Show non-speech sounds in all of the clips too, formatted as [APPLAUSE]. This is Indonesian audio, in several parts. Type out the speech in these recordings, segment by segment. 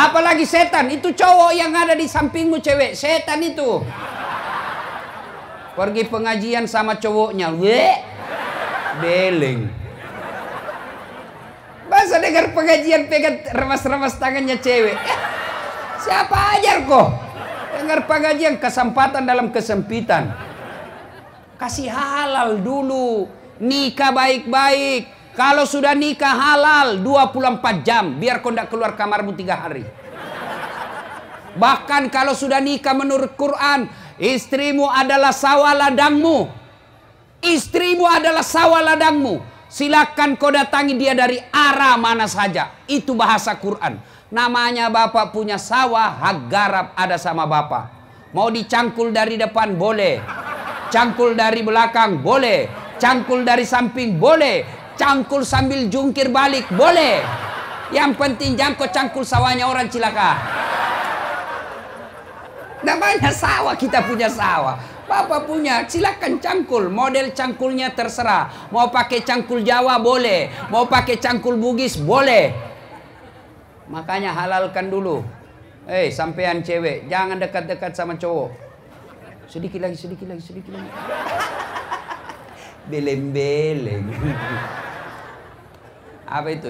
Apalagi setan, itu cowok yang ada di sampingmu cewek, setan itu. Pergi pengajian sama cowoknya, we, beling, Masa dengar pengajian pegang remas-remas tangannya cewek? Eh, siapa ajar kok? Dengar pengajian kesempatan dalam kesempitan. Kasih halal dulu, nikah baik-baik, kalau sudah nikah halal 24 jam, biar kau tidak keluar kamarmu tiga hari. Bahkan kalau sudah nikah menurut Quran, istrimu adalah sawah ladangmu. Istrimu adalah sawah ladangmu. Silakan kau datangi dia dari arah mana saja. Itu bahasa Quran. Namanya bapak punya sawah, hak garap ada sama bapak. Mau dicangkul dari depan boleh. Cangkul dari belakang boleh. Cangkul dari samping boleh cangkul sambil jungkir balik boleh yang penting jangan kau cangkul sawahnya orang cilaka namanya sawah kita punya sawah Bapak punya, silakan cangkul. Model cangkulnya terserah. Mau pakai cangkul Jawa boleh, mau pakai cangkul Bugis boleh. Makanya halalkan dulu. Eh, hey, sampean cewek, jangan dekat-dekat sama cowok. Sedikit lagi, sedikit lagi, sedikit lagi. Beleng-beleng. Apa itu?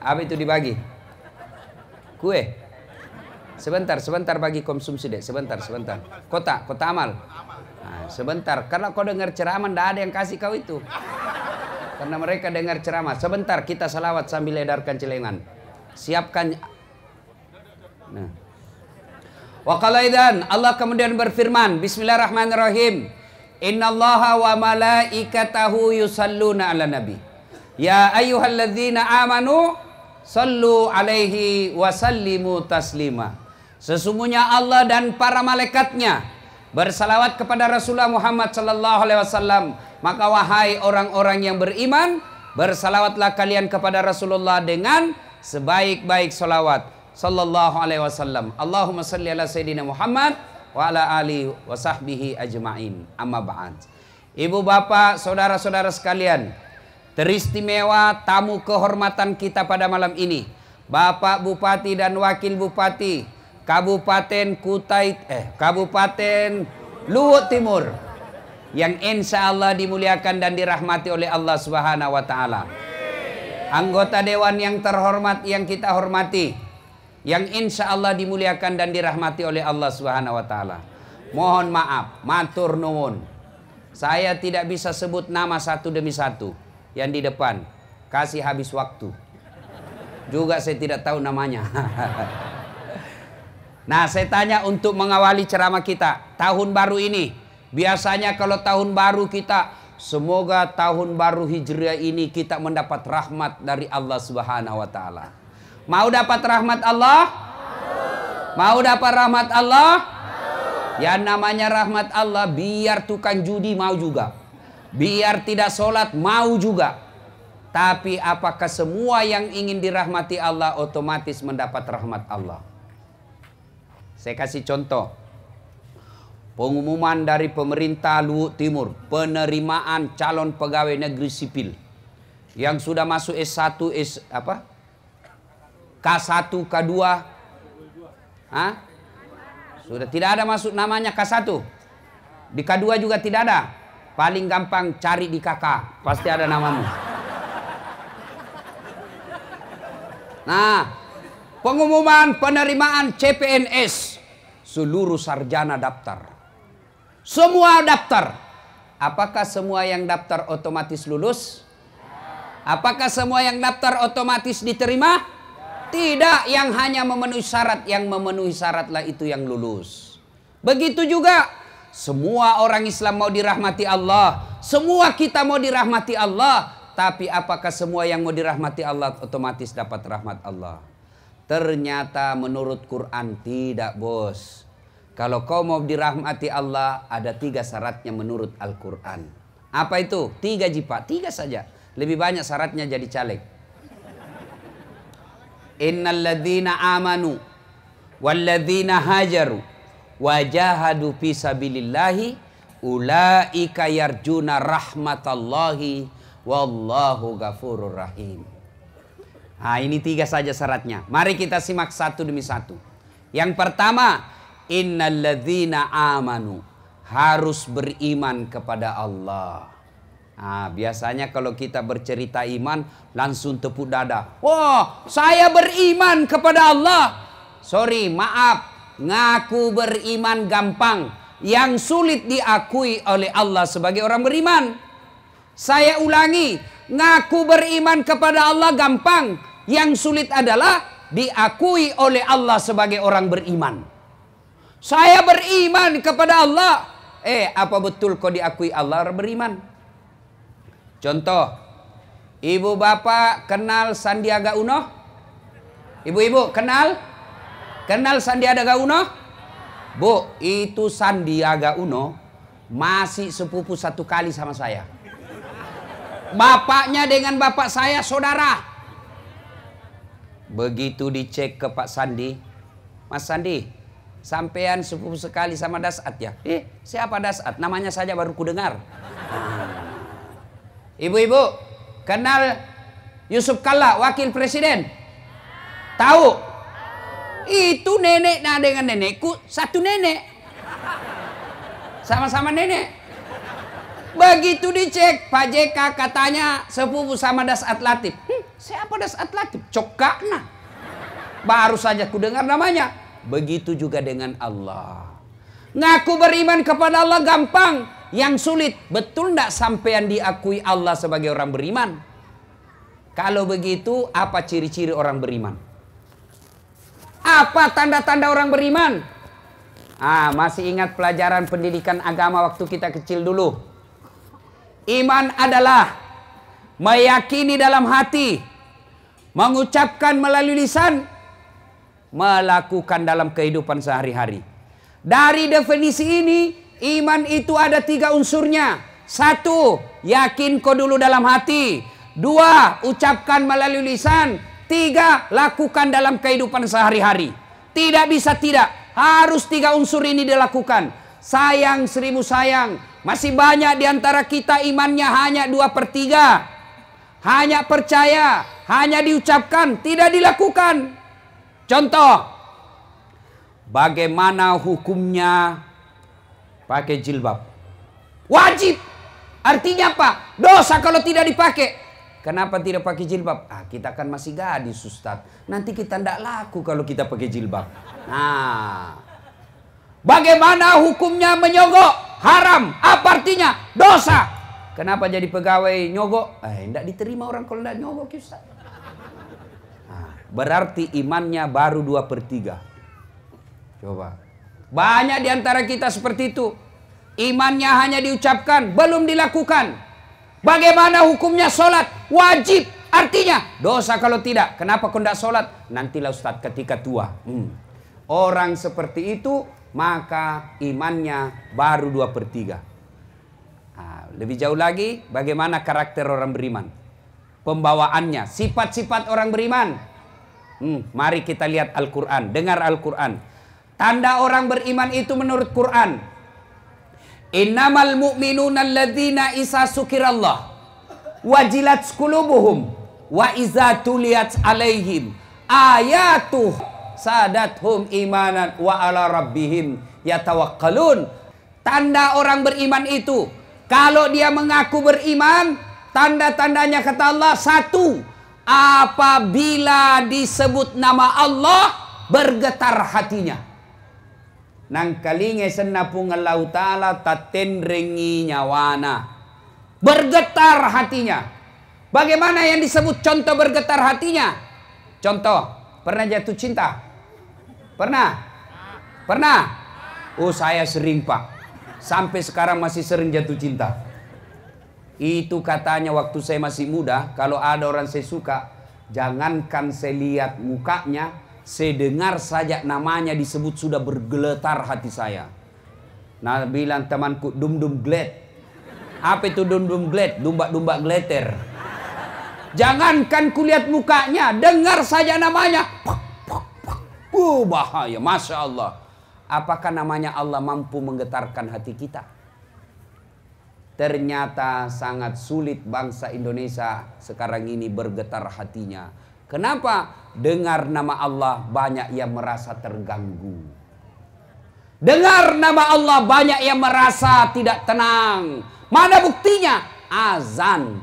Apa itu dibagi? Kue. Sebentar, sebentar bagi konsumsi deh. Sebentar, sebentar. Kota, kota amal. Nah, sebentar, karena kau dengar ceramah, tidak ada yang kasih kau itu. Karena mereka dengar ceramah. Sebentar, kita salawat sambil edarkan celengan. Siapkan. Nah. Wakalaidan Allah kemudian berfirman Bismillahirrahmanirrahim Inna Allah wa malaikatahu yusalluna ala nabi Ya ayyuhalladzina amanu sallu alaihi wa sallimu taslima. Sesungguhnya Allah dan para malaikatnya bersalawat kepada Rasulullah Muhammad sallallahu alaihi wasallam. Maka wahai orang-orang yang beriman, bersalawatlah kalian kepada Rasulullah dengan sebaik-baik salawat sallallahu alaihi wasallam. Allahumma salli ala sayidina Muhammad wa ala Ali wa sahbihi ajmain. Amma ba'd. Ibu bapak, saudara-saudara sekalian, Teristimewa tamu kehormatan kita pada malam ini. Bapak Bupati dan Wakil Bupati Kabupaten Kutai eh Kabupaten Luwuk Timur yang insya Allah dimuliakan dan dirahmati oleh Allah Subhanahu wa taala. Anggota dewan yang terhormat yang kita hormati yang insya Allah dimuliakan dan dirahmati oleh Allah Subhanahu wa taala. Mohon maaf, matur nuwun. Saya tidak bisa sebut nama satu demi satu yang di depan kasih habis waktu juga saya tidak tahu namanya [LAUGHS] nah saya tanya untuk mengawali ceramah kita tahun baru ini biasanya kalau tahun baru kita semoga tahun baru hijriah ini kita mendapat rahmat dari Allah Subhanahu wa taala mau dapat rahmat Allah mau dapat rahmat Allah yang namanya rahmat Allah biar tukang judi mau juga Biar tidak sholat mau juga. Tapi apakah semua yang ingin dirahmati Allah otomatis mendapat rahmat Allah? Saya kasih contoh. Pengumuman dari pemerintah Luwuk Timur penerimaan calon pegawai negeri sipil yang sudah masuk S1 S apa? K1 K2 Hah? Sudah tidak ada masuk namanya K1. Di K2 juga tidak ada. Paling gampang cari di kakak. Pasti ada namamu. Nah, pengumuman penerimaan CPNS. Seluruh sarjana daftar. Semua daftar. Apakah semua yang daftar otomatis lulus? Apakah semua yang daftar otomatis diterima? Tidak, yang hanya memenuhi syarat, yang memenuhi syaratlah itu yang lulus. Begitu juga semua orang Islam mau dirahmati Allah. Semua kita mau dirahmati Allah. Tapi apakah semua yang mau dirahmati Allah otomatis dapat rahmat Allah? Ternyata menurut Quran tidak bos. Kalau kau mau dirahmati Allah ada tiga syaratnya menurut Al-Quran. Apa itu? Tiga jipa, tiga saja. Lebih banyak syaratnya jadi caleg. ladhina amanu Walladhina hajaru wajahadu fisabilillahi ulaika yarjuna rahmatallahi wallahu ghafurur rahim. Nah, ini tiga saja syaratnya. Mari kita simak satu demi satu. Yang pertama, innalladzina amanu harus beriman kepada Allah. Nah, biasanya kalau kita bercerita iman langsung tepuk dada. Wah, oh, saya beriman kepada Allah. Sorry, maaf Ngaku beriman gampang. Yang sulit diakui oleh Allah sebagai orang beriman. Saya ulangi, ngaku beriman kepada Allah gampang. Yang sulit adalah diakui oleh Allah sebagai orang beriman. Saya beriman kepada Allah. Eh, apa betul kau diakui Allah beriman? Contoh, ibu bapak kenal Sandiaga Uno? Ibu-ibu kenal? Kenal Sandiaga Uno? Bu, itu Sandiaga Uno masih sepupu satu kali sama saya. Bapaknya dengan bapak saya saudara. Begitu dicek ke Pak Sandi, Mas Sandi, sampean sepupu sekali sama Dasat ya? Eh, siapa Dasat? Namanya saja baru ku dengar. [LAUGHS] Ibu-ibu, kenal Yusuf Kalla, wakil presiden? Tahu? Itu nenek nah dengan nenekku satu nenek. Sama-sama nenek. Begitu dicek, Pak JK katanya sepupu sama das atlatif. Hm, siapa das atlatif? Cokakna. Baru saja ku dengar namanya. Begitu juga dengan Allah. Ngaku beriman kepada Allah gampang. Yang sulit, betul tidak sampean diakui Allah sebagai orang beriman? Kalau begitu, apa ciri-ciri orang beriman? Apa tanda-tanda orang beriman? Ah, masih ingat pelajaran pendidikan agama waktu kita kecil dulu. Iman adalah meyakini dalam hati, mengucapkan melalui lisan, melakukan dalam kehidupan sehari-hari. Dari definisi ini, iman itu ada tiga unsurnya. Satu, yakin kau dulu dalam hati. Dua, ucapkan melalui lisan. Tiga, lakukan dalam kehidupan sehari-hari. Tidak bisa tidak, harus tiga unsur ini dilakukan. Sayang seribu sayang, masih banyak di antara kita imannya hanya dua per tiga. Hanya percaya, hanya diucapkan, tidak dilakukan. Contoh, bagaimana hukumnya pakai jilbab? Wajib. Artinya apa? Dosa kalau tidak dipakai. Kenapa tidak pakai jilbab? Ah, kita kan masih gadis, Ustaz. Nanti kita tidak laku kalau kita pakai jilbab. Nah, bagaimana hukumnya menyogok? Haram. Apa artinya? Dosa. Kenapa jadi pegawai nyogok? Eh, tidak diterima orang kalau tidak nyogok, ya, Ustaz. Nah, berarti imannya baru dua per tiga. Coba. Banyak di antara kita seperti itu. Imannya hanya diucapkan, belum dilakukan. Bagaimana hukumnya sholat? Wajib. Artinya dosa kalau tidak. Kenapa kau tidak sholat? Nantilah Ustadz ketika tua. Hmm. Orang seperti itu maka imannya baru dua per tiga. Nah, lebih jauh lagi bagaimana karakter orang beriman. Pembawaannya, sifat-sifat orang beriman. Hmm, mari kita lihat Al-Quran, dengar Al-Quran. Tanda orang beriman itu menurut Quran Innamal mu'minun alladzina isa sukirallah wajilat sekulubuhum wa iza tuliat alaihim ayatuh sadathum imanan wa ala rabbihim yatawakkalun tanda orang beriman itu kalau dia mengaku beriman tanda-tandanya kata Allah satu apabila disebut nama Allah bergetar hatinya nang kalinge pung Allah Ta'ala tatenrengi nyawana. Bergetar hatinya. Bagaimana yang disebut contoh bergetar hatinya? Contoh, pernah jatuh cinta? Pernah? Pernah? Oh saya sering pak. Sampai sekarang masih sering jatuh cinta. Itu katanya waktu saya masih muda, kalau ada orang saya suka, jangankan saya lihat mukanya, Sedengar saja namanya disebut sudah bergeletar hati saya. Nah bilang temanku dum-dum glet. Apa itu dum-dum glet? Dumba-dumba gleter. Jangankan kulihat mukanya, dengar saja namanya. Puk, puk, puk. Uh, bahaya, Masya Allah. Apakah namanya Allah mampu menggetarkan hati kita? Ternyata sangat sulit bangsa Indonesia sekarang ini bergetar hatinya Kenapa? Dengar nama Allah banyak yang merasa terganggu. Dengar nama Allah banyak yang merasa tidak tenang. Mana buktinya? Azan.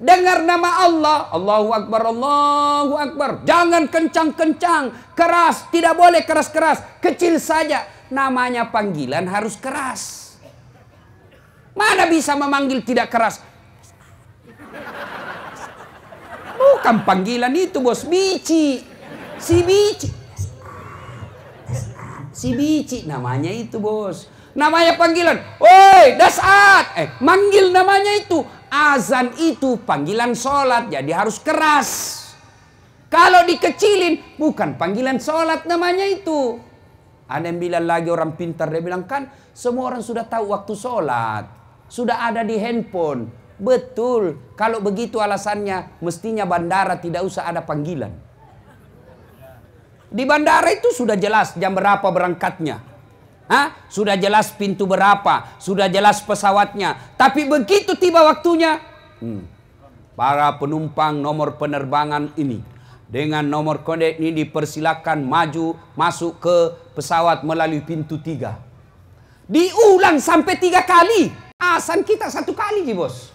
Dengar nama Allah. Allahu Akbar, Allahu Akbar. Jangan kencang-kencang. Keras, tidak boleh keras-keras. Kecil saja. Namanya panggilan harus keras. Mana bisa memanggil tidak keras? Bukan panggilan itu bos, bici. Si bici. Si bici namanya itu bos. Namanya panggilan. Woi, dasat. Eh, manggil namanya itu. Azan itu panggilan sholat, jadi harus keras. Kalau dikecilin, bukan panggilan sholat namanya itu. Ada yang bilang lagi orang pintar, dia bilang kan semua orang sudah tahu waktu sholat. Sudah ada di handphone Betul. Kalau begitu alasannya, mestinya bandara tidak usah ada panggilan. Di bandara itu sudah jelas jam berapa berangkatnya. Hah? Sudah jelas pintu berapa, sudah jelas pesawatnya. Tapi begitu tiba waktunya, hmm, para penumpang nomor penerbangan ini dengan nomor kode ini dipersilakan maju masuk ke pesawat melalui pintu tiga. Diulang sampai tiga kali. Asan kita satu kali ji bos.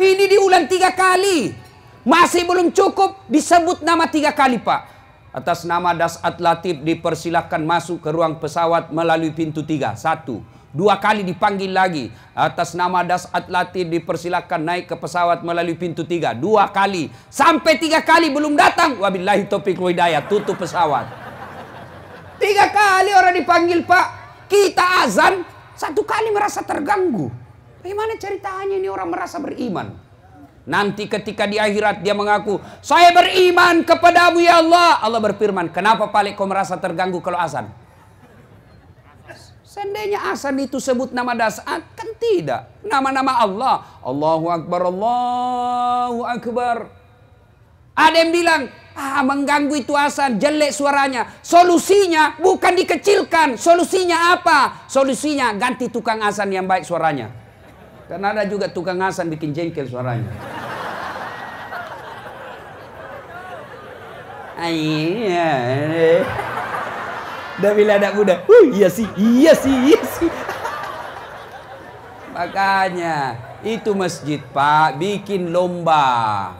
Ini diulang tiga kali. Masih belum cukup disebut nama tiga kali Pak. Atas nama Das Latif dipersilahkan masuk ke ruang pesawat melalui pintu tiga. Satu. Dua kali dipanggil lagi. Atas nama Das Latif dipersilahkan naik ke pesawat melalui pintu tiga. Dua kali. Sampai tiga kali belum datang. Wabillahi topik hidayah. Tutup pesawat. Tiga kali orang dipanggil pak. Kita azan. Satu kali merasa terganggu. Bagaimana ceritanya ini orang merasa beriman? Nanti ketika di akhirat dia mengaku, saya beriman kepadamu ya Allah. Allah berfirman, kenapa paling kau merasa terganggu kalau azan? Seandainya azan itu sebut nama dasar, kan tidak. Nama-nama Allah. Allahu Akbar, Allahu Akbar. Ada yang bilang, ah mengganggu itu azan, jelek suaranya. Solusinya bukan dikecilkan. Solusinya apa? Solusinya ganti tukang azan yang baik suaranya. Karena ada juga tukang asan bikin jengkel suaranya. Iya. iya. Dah bila anak muda, iya sih, iya sih, iya sih. Makanya itu masjid Pak bikin lomba.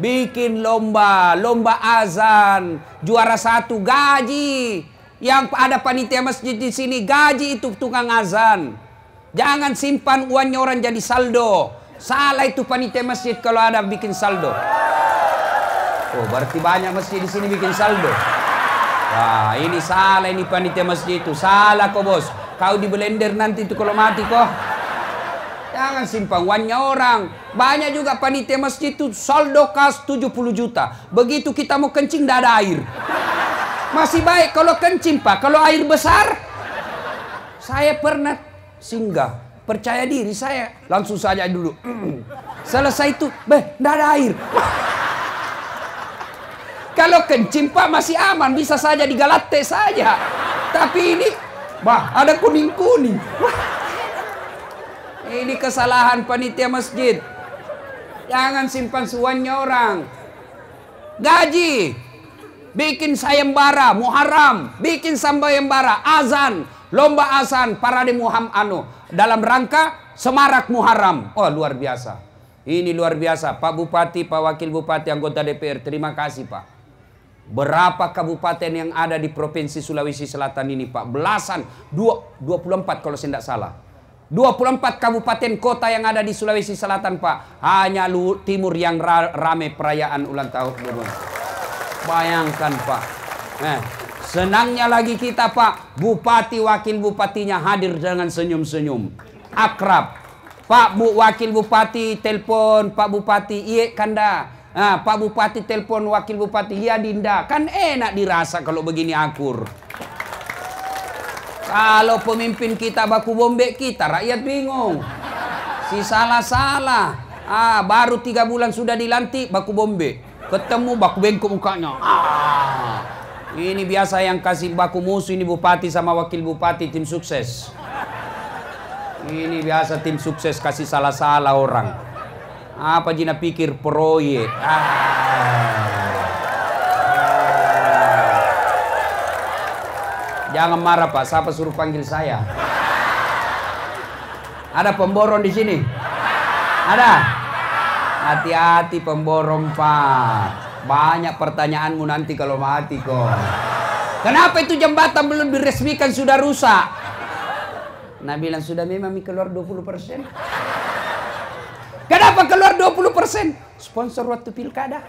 Bikin lomba, lomba azan, juara satu gaji. Yang ada panitia masjid di sini gaji itu tukang azan. Jangan simpan uangnya orang jadi saldo. Salah itu panitia masjid kalau ada bikin saldo. Oh, berarti banyak masjid di sini bikin saldo. Wah, ini salah ini panitia masjid itu. Salah kok, Bos. Kau di blender nanti itu kalau mati kok. Jangan simpan uangnya orang. Banyak juga panitia masjid itu saldo kas 70 juta. Begitu kita mau kencing, tidak ada air. Masih baik kalau kencing, Pak. Kalau air besar, saya pernah singgah. Percaya diri saya. Langsung saja dulu. [CLEARS THROAT] Selesai itu, beh, ndak ada air. [LAUGHS] Kalau kencing pak masih aman, bisa saja Galate saja. Tapi ini, bah, ada kuning-kuning. [LAUGHS] Ini kesalahan panitia masjid. Jangan simpan suannya orang. Gaji, bikin sayembara, muharam, bikin sambayembara, azan, lomba asan, parade Muham Anu dalam rangka Semarak Muharram. Oh, luar biasa. Ini luar biasa. Pak Bupati, Pak Wakil Bupati, anggota DPR, terima kasih Pak. Berapa kabupaten yang ada di Provinsi Sulawesi Selatan ini Pak? Belasan, dua, 24 kalau saya tidak salah. 24 kabupaten kota yang ada di Sulawesi Selatan Pak Hanya lu, timur yang ra, rame perayaan ulang tahun Bayangkan Pak eh. Senangnya lagi kita Pak, Bupati Wakil Bupatinya hadir dengan senyum-senyum. Akrab. Pak Bu Wakil Bupati telepon Pak Bupati, iya kanda. Nah, ah, Pak Bupati telepon Wakil Bupati, iya Dinda. Kan enak dirasa kalau begini akur. Kalau pemimpin kita baku bombek kita, rakyat bingung. Si salah-salah. Ah, baru tiga bulan sudah dilantik, baku bombek. Ketemu baku bengkok mukanya. Ah. Ini biasa yang kasih baku musuh ini bupati sama wakil bupati tim sukses. Ini biasa tim sukses kasih salah-salah orang. Apa Jina pikir proyek? Ah. Jangan marah Pak, siapa suruh panggil saya? Ada pemborong di sini? Ada? Hati-hati pemborong Pak. Banyak pertanyaanmu nanti kalau mati kok. Kenapa itu jembatan belum diresmikan sudah rusak? Nah bilang sudah memang keluar 20 persen. Kenapa keluar 20 persen? Sponsor waktu pilkada.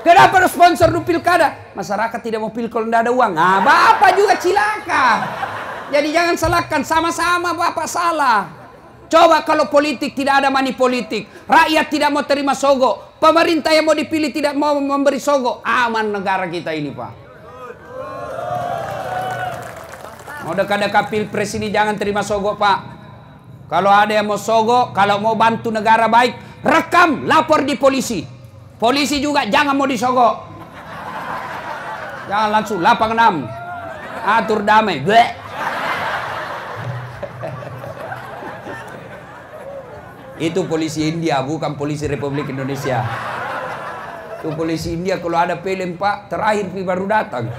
Kenapa sponsor lu pilkada? Masyarakat tidak mau pilkada kalau tidak ada uang. Nah, Bapak juga cilaka. Jadi jangan salahkan, sama-sama Bapak salah. Coba kalau politik tidak ada mani politik, rakyat tidak mau terima sogo, Pemerintah yang mau dipilih tidak mau memberi sogok. Aman negara kita ini, Pak. Mau dekat-dekat pilpres ini jangan terima sogok, Pak. Kalau ada yang mau sogok, kalau mau bantu negara baik, rekam, lapor di polisi. Polisi juga jangan mau disogok. Jangan langsung, lapang enam, Atur damai. Bleh. Itu polisi India, bukan polisi Republik Indonesia. Itu polisi India kalau ada film pak, terakhir pi baru datang.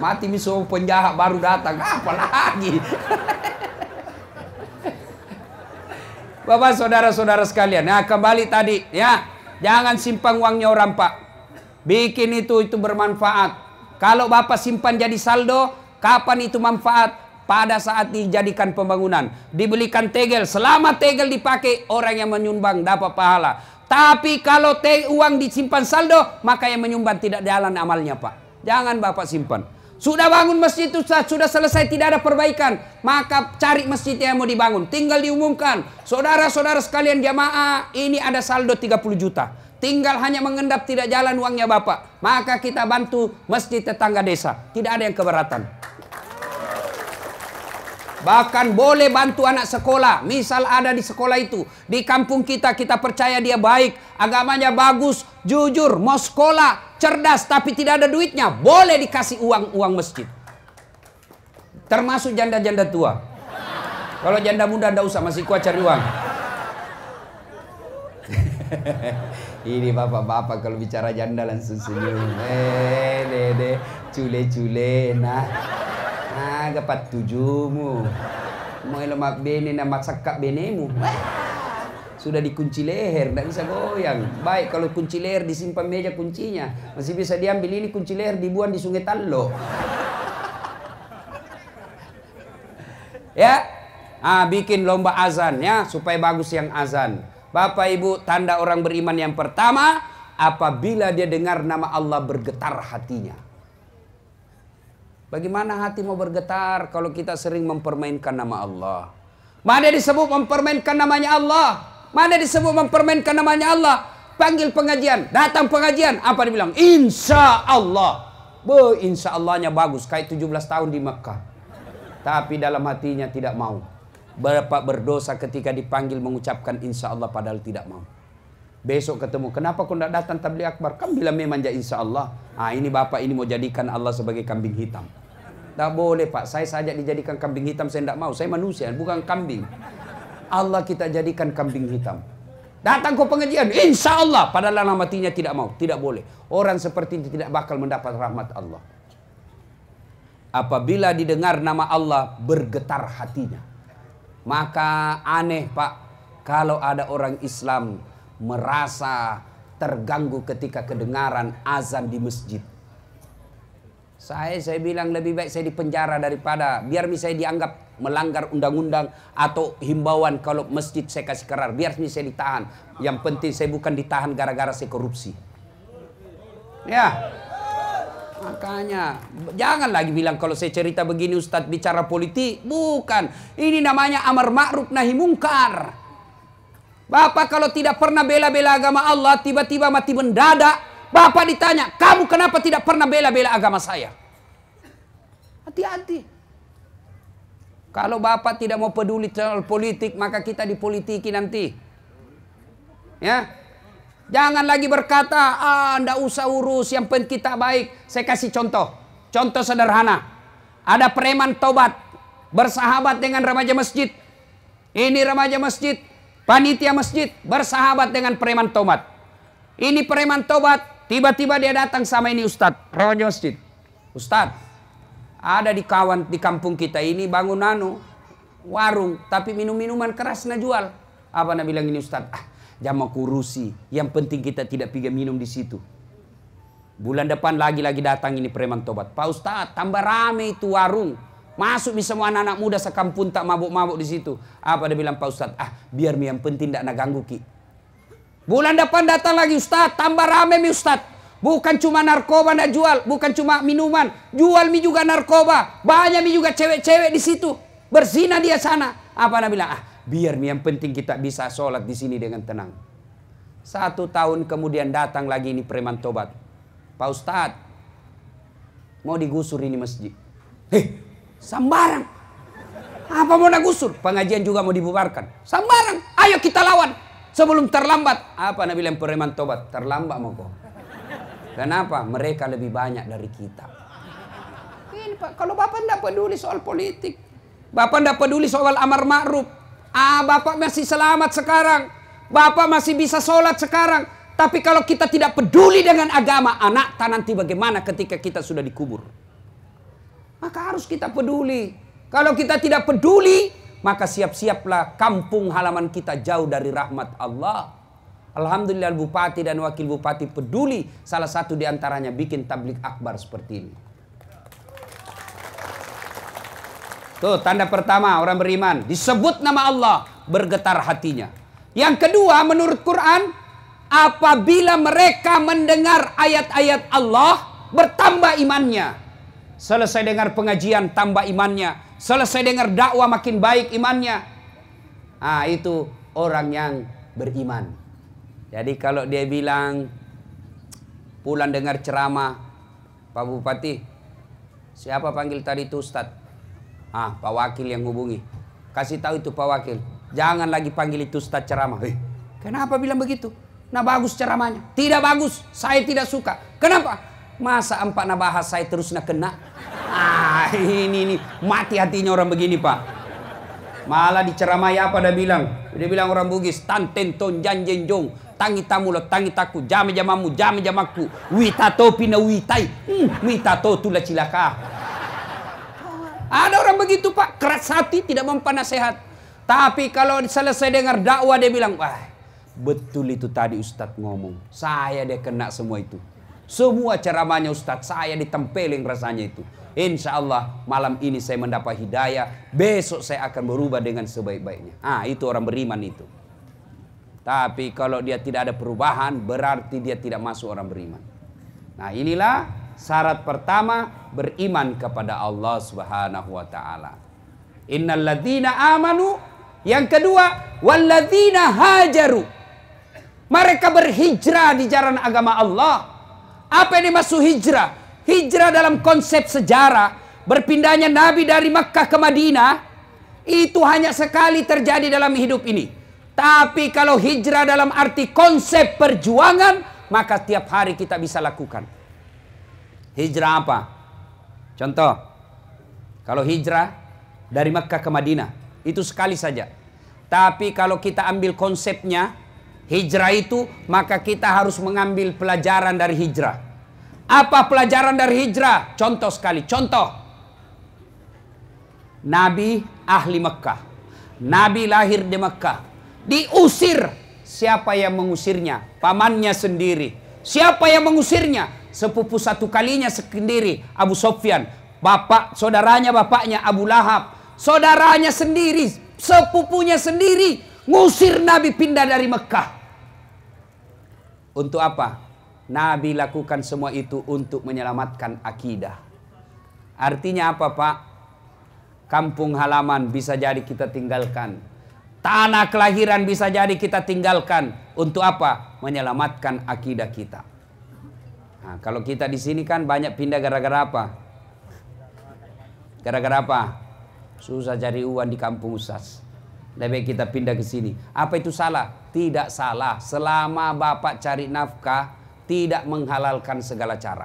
Mati miso penjahat baru datang, apa lagi? [LAUGHS] Bapak saudara-saudara sekalian, nah kembali tadi ya, jangan simpan uangnya orang pak. Bikin itu itu bermanfaat. Kalau Bapak simpan jadi saldo, kapan itu manfaat? pada saat dijadikan pembangunan. Dibelikan tegel, selama tegel dipakai orang yang menyumbang dapat pahala. Tapi kalau te uang disimpan saldo, maka yang menyumbang tidak jalan amalnya Pak. Jangan Bapak simpan. Sudah bangun masjid itu sudah selesai tidak ada perbaikan, maka cari masjid yang mau dibangun. Tinggal diumumkan, saudara-saudara sekalian jamaah, ini ada saldo 30 juta. Tinggal hanya mengendap tidak jalan uangnya Bapak. Maka kita bantu masjid tetangga desa. Tidak ada yang keberatan. Bahkan boleh bantu anak sekolah. Misal ada di sekolah itu. Di kampung kita, kita percaya dia baik. Agamanya bagus, jujur, mau sekolah, cerdas tapi tidak ada duitnya. Boleh dikasih uang uang masjid. Termasuk janda-janda tua. Kalau janda muda tidak usah, masih kuat cari uang. [LAUGHS] Ini bapak-bapak kalau bicara janda langsung senyum. Eh, dede, cule-cule, nah. Aga tujuhmu. Mau lemak bene na matsakak benemu. Sudah dikunci leher, tidak bisa goyang. Baik kalau kunci leher disimpan meja kuncinya. Masih bisa diambil ini kunci leher dibuang di sungai Tallo. Ya, ah, bikin lomba azan ya supaya bagus yang azan. Bapak Ibu, tanda orang beriman yang pertama apabila dia dengar nama Allah bergetar hatinya. Bagaimana hati mau bergetar kalau kita sering mempermainkan nama Allah? Mana disebut mempermainkan namanya Allah? Mana disebut mempermainkan namanya Allah? Panggil pengajian, datang pengajian. Apa dibilang? Insya Allah. Bu, insya Allahnya bagus. Kayak 17 tahun di Mekah. Tapi dalam hatinya tidak mau. Berapa berdosa ketika dipanggil mengucapkan insya Allah padahal tidak mau. Besok ketemu. Kenapa kau tidak datang tabligh akbar? Kan bilang memang ya insya Allah. Ah ini bapak ini mau jadikan Allah sebagai kambing hitam. Tak boleh Pak, saya saja dijadikan kambing hitam, saya tidak mau. Saya manusia, bukan kambing. Allah kita jadikan kambing hitam. Datang kau pengajian, insya Allah. Padahal anak matinya tidak mau, tidak boleh. Orang seperti ini tidak bakal mendapat rahmat Allah. Apabila didengar nama Allah, bergetar hatinya. Maka aneh pak, kalau ada orang Islam merasa terganggu ketika kedengaran azan di masjid. Saya saya bilang lebih baik saya dipenjara daripada biar misalnya dianggap melanggar undang-undang atau himbauan kalau masjid saya kasih kerar. Biar misalnya ditahan. Yang penting saya bukan ditahan gara-gara saya korupsi. Ya. Makanya jangan lagi bilang kalau saya cerita begini Ustadz bicara politik. Bukan. Ini namanya amar ma'ruf nahi mungkar. Bapak kalau tidak pernah bela-bela agama Allah tiba-tiba mati mendadak Bapak ditanya, kamu kenapa tidak pernah bela-bela agama saya? Hati-hati. Kalau Bapak tidak mau peduli soal politik, maka kita dipolitiki nanti. Ya, Jangan lagi berkata, ah, anda usah urus, yang penting kita baik. Saya kasih contoh. Contoh sederhana. Ada preman tobat, bersahabat dengan remaja masjid. Ini remaja masjid, panitia masjid, bersahabat dengan preman tobat. Ini preman tobat, Tiba-tiba dia datang sama ini Ustadz, Rohnya Masjid. Ustadz, ada di kawan di kampung kita ini bangun nano warung, tapi minum-minuman keras na jual. Apa na bilang ini Ustadz? Ah, jangan kurusi. Yang penting kita tidak pergi minum di situ. Bulan depan lagi-lagi datang ini preman tobat. Pak Ustadz, tambah rame itu warung. Masuk bisa semua anak-anak muda sekampung tak mabuk-mabuk di situ. Apa dia bilang Pak Ustadz? Ah, biar yang penting tidak ganggu ki. Bulan depan datang lagi Ustadz, tambah rame mi Ustadz. Bukan cuma narkoba nak jual, bukan cuma minuman, jual mi juga narkoba. Banyak mi juga cewek-cewek di situ. Berzina dia sana. Apa namanya bilang? Ah, biar mi yang penting kita bisa sholat di sini dengan tenang. Satu tahun kemudian datang lagi ini preman tobat. Pak Ustadz, mau digusur ini masjid. Heh, sembarang. Apa mau digusur? Pengajian juga mau dibubarkan. Sembarang, ayo kita lawan. Sebelum terlambat. Apa Nabi bilang preman tobat? Terlambat mau kok. Kenapa? Mereka lebih banyak dari kita. Ini Pak, kalau Bapak tidak peduli soal politik. Bapak tidak peduli soal amar ma'ruf. Ah, Bapak masih selamat sekarang. Bapak masih bisa sholat sekarang. Tapi kalau kita tidak peduli dengan agama, anak tak nanti bagaimana ketika kita sudah dikubur. Maka harus kita peduli. Kalau kita tidak peduli, maka siap-siaplah kampung halaman kita jauh dari rahmat Allah. Alhamdulillah bupati dan wakil bupati peduli salah satu diantaranya bikin tablik akbar seperti ini. Tuh tanda pertama orang beriman disebut nama Allah bergetar hatinya. Yang kedua menurut Quran apabila mereka mendengar ayat-ayat Allah bertambah imannya. Selesai dengar pengajian tambah imannya Selesai dengar dakwah makin baik imannya. Ah itu orang yang beriman. Jadi kalau dia bilang pulang dengar ceramah Pak Bupati, siapa panggil tadi itu Ustaz? Ah, Pak Wakil yang hubungi. Kasih tahu itu Pak Wakil. Jangan lagi panggil itu Ustaz ceramah. Eh, kenapa bilang begitu? Nah bagus ceramahnya. Tidak bagus, saya tidak suka. Kenapa? Masa empat na bahas saya terus na kena? Ah, ini, ini. Mati hatinya orang begini, Pak. Malah diceramai apa dia bilang? Dia bilang orang Bugis, tanten ton janjen jong, tangi lo tangi taku, jame jamamu jame jamaku, wita topi na witai, hmm, wita to tula cilaka. Ada orang begitu pak, keras hati tidak mempan nasihat. Tapi kalau selesai dengar dakwah dia bilang, wah betul itu tadi Ustadz ngomong, saya dia kena semua itu. Semua ceramahnya Ustadz saya ditempeling rasanya itu. Insya Allah malam ini saya mendapat hidayah. Besok saya akan berubah dengan sebaik-baiknya. Ah itu orang beriman itu. Tapi kalau dia tidak ada perubahan berarti dia tidak masuk orang beriman. Nah inilah syarat pertama beriman kepada Allah Subhanahu wa taala. Innalladzina amanu yang kedua walladzina hajaru. Mereka berhijrah di jalan agama Allah. Apa yang dimaksud hijrah? Hijrah dalam konsep sejarah. Berpindahnya Nabi dari Mekah ke Madinah. Itu hanya sekali terjadi dalam hidup ini. Tapi kalau hijrah dalam arti konsep perjuangan. Maka tiap hari kita bisa lakukan. Hijrah apa? Contoh. Kalau hijrah dari Mekah ke Madinah. Itu sekali saja. Tapi kalau kita ambil konsepnya Hijrah itu maka kita harus mengambil pelajaran dari hijrah. Apa pelajaran dari hijrah? Contoh sekali, contoh. Nabi ahli Mekah. Nabi lahir di Mekah. Diusir. Siapa yang mengusirnya? Pamannya sendiri. Siapa yang mengusirnya? Sepupu satu kalinya sendiri, Abu Sofyan. Bapak, saudaranya bapaknya Abu Lahab. Saudaranya sendiri, sepupunya sendiri. Ngusir Nabi pindah dari Mekah. Untuk apa? Nabi lakukan semua itu untuk menyelamatkan akidah. Artinya apa Pak? Kampung halaman bisa jadi kita tinggalkan. Tanah kelahiran bisa jadi kita tinggalkan. Untuk apa? Menyelamatkan akidah kita. Nah, kalau kita di sini kan banyak pindah gara-gara apa? Gara-gara apa? Susah cari uang di kampung Usas. Lebih kita pindah ke sini. Apa itu salah? Tidak salah. Selama Bapak cari nafkah, tidak menghalalkan segala cara.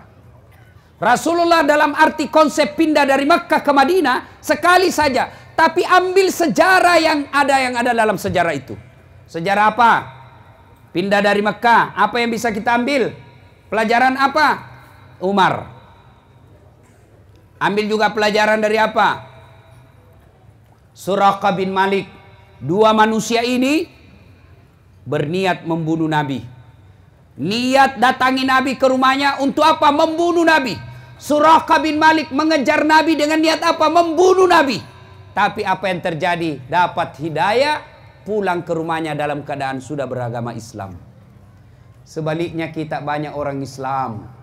Rasulullah dalam arti konsep pindah dari Mekah ke Madinah sekali saja. Tapi ambil sejarah yang ada yang ada dalam sejarah itu. Sejarah apa? Pindah dari Mekah. Apa yang bisa kita ambil? Pelajaran apa? Umar. Ambil juga pelajaran dari apa? surah bin Malik. Dua manusia ini berniat membunuh Nabi. Niat datangi Nabi ke rumahnya untuk apa? Membunuh Nabi. surah bin Malik mengejar Nabi dengan niat apa? Membunuh Nabi. Tapi apa yang terjadi? Dapat hidayah pulang ke rumahnya dalam keadaan sudah beragama Islam. Sebaliknya kita banyak orang Islam.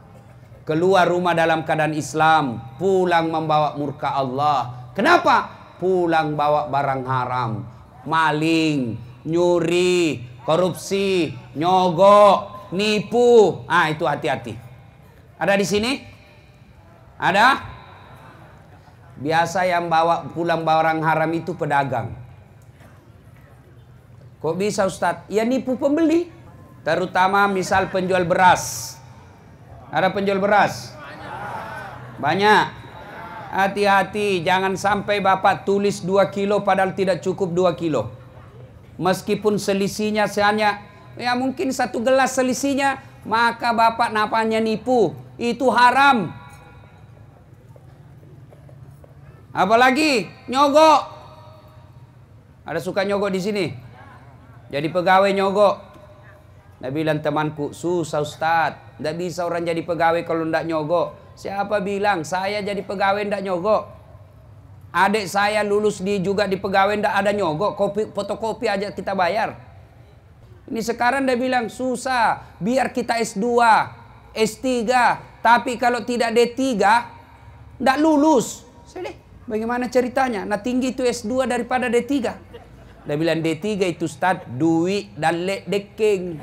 Keluar rumah dalam keadaan Islam. Pulang membawa murka Allah. Kenapa? Pulang bawa barang haram maling, nyuri, korupsi, nyogok, nipu. Ah itu hati-hati. Ada di sini? Ada? Biasa yang bawa pulang barang haram itu pedagang. Kok bisa Ustadz? Ya nipu pembeli. Terutama misal penjual beras. Ada penjual beras? Banyak. Hati-hati, jangan sampai Bapak tulis 2 kilo padahal tidak cukup 2 kilo. Meskipun selisihnya hanya, ya mungkin satu gelas selisihnya, maka Bapak napanya nipu. Itu haram. Apalagi nyogok. Ada suka nyogok di sini? Jadi pegawai nyogok. Nabi bilang temanku, susah Ustaz. Tidak bisa orang jadi pegawai kalau tidak nyogok. Siapa bilang saya jadi pegawai ndak nyogok? Adik saya lulus di juga di pegawai ndak ada nyogok, kopi fotokopi aja kita bayar. Ini sekarang dia bilang susah, biar kita S2, S3, tapi kalau tidak D3 ndak lulus. Sini. bagaimana ceritanya? Nah tinggi itu S2 daripada D3. Dia bilang D3 itu start duit dan lek deking.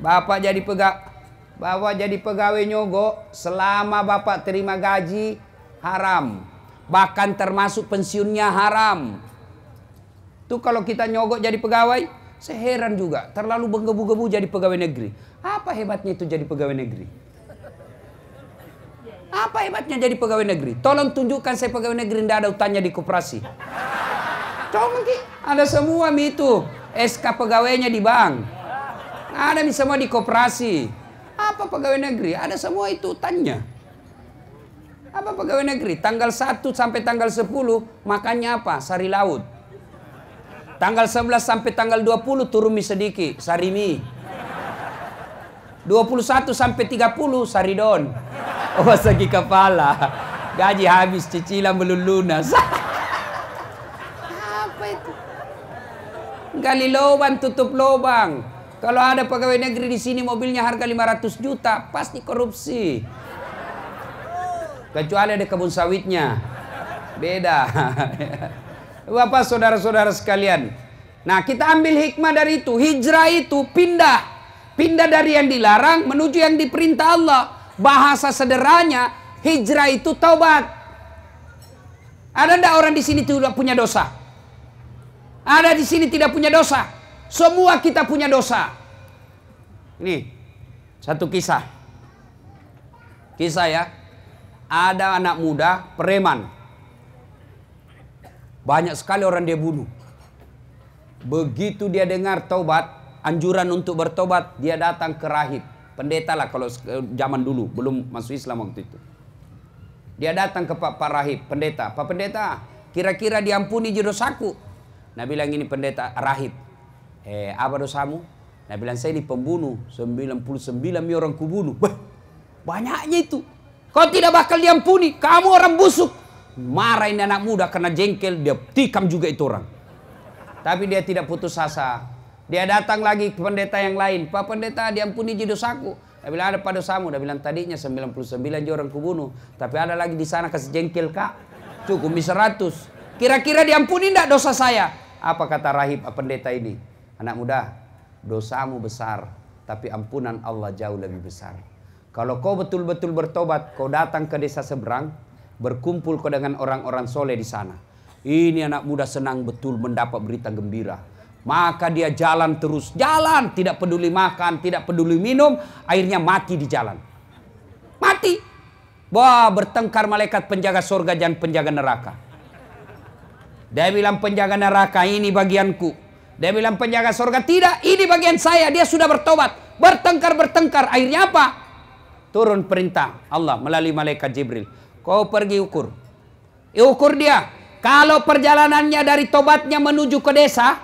Bapak jadi pegak Bapak jadi pegawai nyogok selama Bapak terima gaji haram. Bahkan termasuk pensiunnya haram. Itu kalau kita nyogok jadi pegawai, seheran juga. Terlalu menggebu-gebu jadi pegawai negeri. Apa hebatnya itu jadi pegawai negeri? Apa hebatnya jadi pegawai negeri? Tolong tunjukkan saya pegawai negeri tidak ada utangnya di koperasi. Coba ada semua itu SK pegawainya di bank. Ada semua di koperasi. Apa pegawai negeri? Ada semua itu tanya. Apa pegawai negeri? Tanggal 1 sampai tanggal 10 makannya apa? Sari laut. Tanggal 11 sampai tanggal 20 turun mie sedikit, sari mie. 21 sampai 30 sari don. Oh, segi kepala. Gaji habis, cicilan belum lunas. [LAUGHS] apa itu? Gali lubang, tutup lubang. Kalau ada pegawai negeri di sini mobilnya harga 500 juta, pasti korupsi. Kecuali ada kebun sawitnya. Beda. [LAUGHS] Bapak saudara-saudara sekalian. Nah kita ambil hikmah dari itu. Hijrah itu pindah. Pindah dari yang dilarang menuju yang diperintah Allah. Bahasa sederhananya hijrah itu taubat. Ada ndak orang di sini tidak punya dosa? Ada di sini tidak punya dosa? Semua kita punya dosa. Ini satu kisah. Kisah ya. Ada anak muda preman. Banyak sekali orang dia bunuh. Begitu dia dengar taubat, anjuran untuk bertobat, dia datang ke rahib. Pendeta lah kalau zaman dulu, belum masuk Islam waktu itu. Dia datang ke Pak, Pak Rahib, pendeta. Pak pendeta, kira-kira diampuni dosaku. Nah bilang ini pendeta, rahib eh, apa dosamu? Nah bilang saya ini pembunuh. 99 orang kubunuh. Bah, banyaknya itu. Kau tidak bakal diampuni. Kamu orang busuk. Marah ini anak muda karena jengkel. Dia tikam juga itu orang. Tapi dia tidak putus asa. Dia datang lagi ke pendeta yang lain. Pak pendeta diampuni jodoh dosaku. Dia bilang ada pada dosamu. Dia bilang tadinya 99 orang kubunuh. Tapi ada lagi di sana kasih jengkel kak. Cukup 100. Kira-kira diampuni tidak dosa saya? Apa kata rahib pendeta ini? Anak muda, dosamu besar, tapi ampunan Allah jauh lebih besar. Kalau kau betul-betul bertobat, kau datang ke desa seberang, berkumpul kau dengan orang-orang soleh di sana. Ini anak muda senang betul mendapat berita gembira. Maka dia jalan terus, jalan tidak peduli makan, tidak peduli minum, akhirnya mati di jalan. Mati. Wah, bertengkar malaikat penjaga surga dan penjaga neraka. Dia bilang penjaga neraka ini bagianku. Dia bilang penjaga surga, tidak ini bagian saya. Dia sudah bertobat. Bertengkar-bertengkar. Akhirnya apa? Turun perintah Allah melalui malaikat Jibril. Kau pergi ukur. Eh, ukur dia. Kalau perjalanannya dari tobatnya menuju ke desa,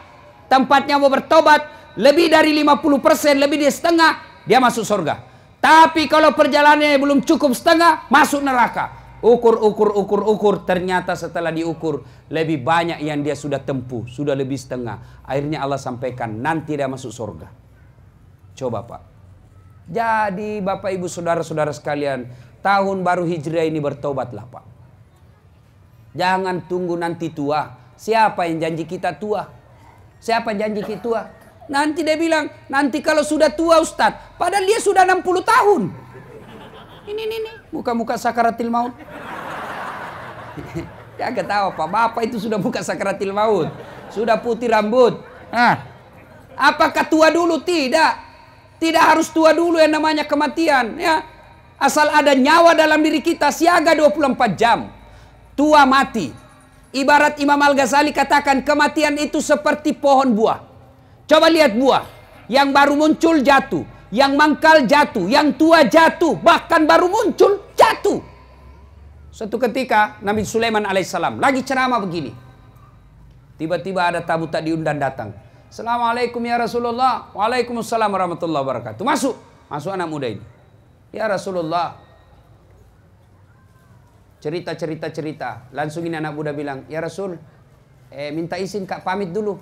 tempatnya mau bertobat, lebih dari 50%, lebih dari setengah, dia masuk surga. Tapi kalau perjalanannya belum cukup setengah, masuk neraka. Ukur, ukur, ukur, ukur. Ternyata setelah diukur, lebih banyak yang dia sudah tempuh. Sudah lebih setengah. Akhirnya Allah sampaikan, nanti dia masuk surga. Coba Pak. Jadi Bapak Ibu Saudara-saudara sekalian, tahun baru hijriah ini bertobatlah Pak. Jangan tunggu nanti tua. Siapa yang janji kita tua? Siapa yang janji kita tua? Nanti dia bilang, nanti kalau sudah tua Ustadz. Padahal dia sudah 60 tahun. Ini, ini, ini. Muka-muka sakaratil maut. [LAUGHS] Ya, gak tahu Pak, Bapak itu sudah muka sakaratil maut. Sudah putih rambut. Ah. Apakah tua dulu? Tidak. Tidak harus tua dulu yang namanya kematian. Ya. Asal ada nyawa dalam diri kita, siaga 24 jam. Tua mati. Ibarat Imam Al-Ghazali katakan kematian itu seperti pohon buah. Coba lihat buah. Yang baru muncul jatuh yang mangkal jatuh, yang tua jatuh, bahkan baru muncul jatuh. Suatu ketika Nabi Sulaiman alaihissalam lagi ceramah begini. Tiba-tiba ada tamu tak diundang datang. Assalamualaikum ya Rasulullah. Waalaikumsalam warahmatullahi wabarakatuh. Masuk. Masuk anak muda ini. Ya Rasulullah. Cerita, cerita, cerita. Langsung ini anak muda bilang, Ya Rasul, eh, minta izin kak pamit dulu.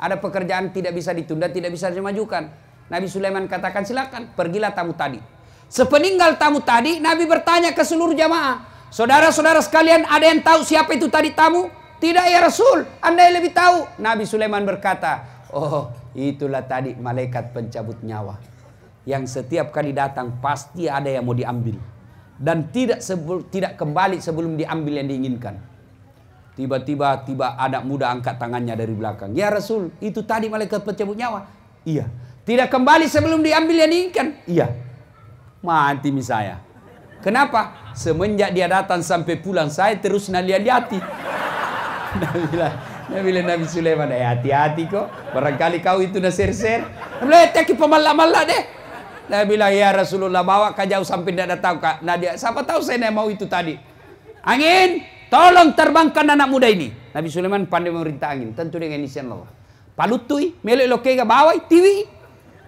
Ada pekerjaan tidak bisa ditunda, tidak bisa dimajukan. Nabi Sulaiman katakan silakan pergilah tamu tadi. Sepeninggal tamu tadi Nabi bertanya ke seluruh jamaah. Saudara-saudara sekalian ada yang tahu siapa itu tadi tamu? Tidak ya Rasul, Anda yang lebih tahu. Nabi Sulaiman berkata, oh itulah tadi malaikat pencabut nyawa. Yang setiap kali datang pasti ada yang mau diambil. Dan tidak tidak kembali sebelum diambil yang diinginkan. Tiba-tiba tiba anak muda angkat tangannya dari belakang. Ya Rasul, itu tadi malaikat pencabut nyawa. Iya, tidak kembali sebelum diambil yang diinginkan. Iya. Mati misalnya. Kenapa? Semenjak dia datang sampai pulang saya terus naliati. [LAUGHS] Nabi bilang, Nabi bilang Nabi Sulaiman, eh hati-hati kok. Barangkali kau itu naser-ser. Nabi bilang, teki pemalak-malak deh. Nabi ya Rasulullah bawa kau jauh sampai tidak datang. Kak. Nadia. siapa tahu saya mau itu tadi. Angin, tolong terbangkan anak muda ini. Nabi Sulaiman pandai memerintah angin. Tentu dengan isian Allah. Palutui, melek lokega bawai, tiwi.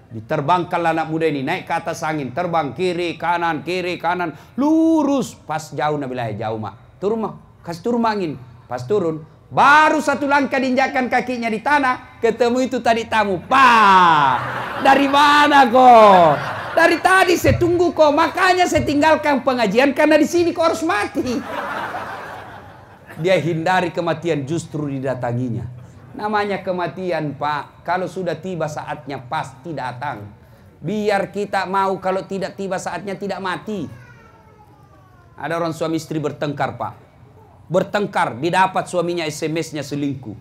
Diterbangkanlah anak muda ini naik ke atas angin, terbang kiri kanan kiri kanan lurus pas jauh Nabi lah jauh mak. Turun mak, kasih turun angin. Pas turun baru satu langkah diinjakan kakinya di tanah, ketemu itu tadi tamu. Pak, dari mana kok? Dari tadi saya tunggu kok, makanya saya tinggalkan pengajian karena di sini ko harus mati. Dia hindari kematian justru didatanginya. Namanya kematian pak. Kalau sudah tiba saatnya pasti datang. Biar kita mau kalau tidak tiba saatnya tidak mati. Ada orang suami istri bertengkar pak. Bertengkar didapat suaminya SMS-nya selingkuh.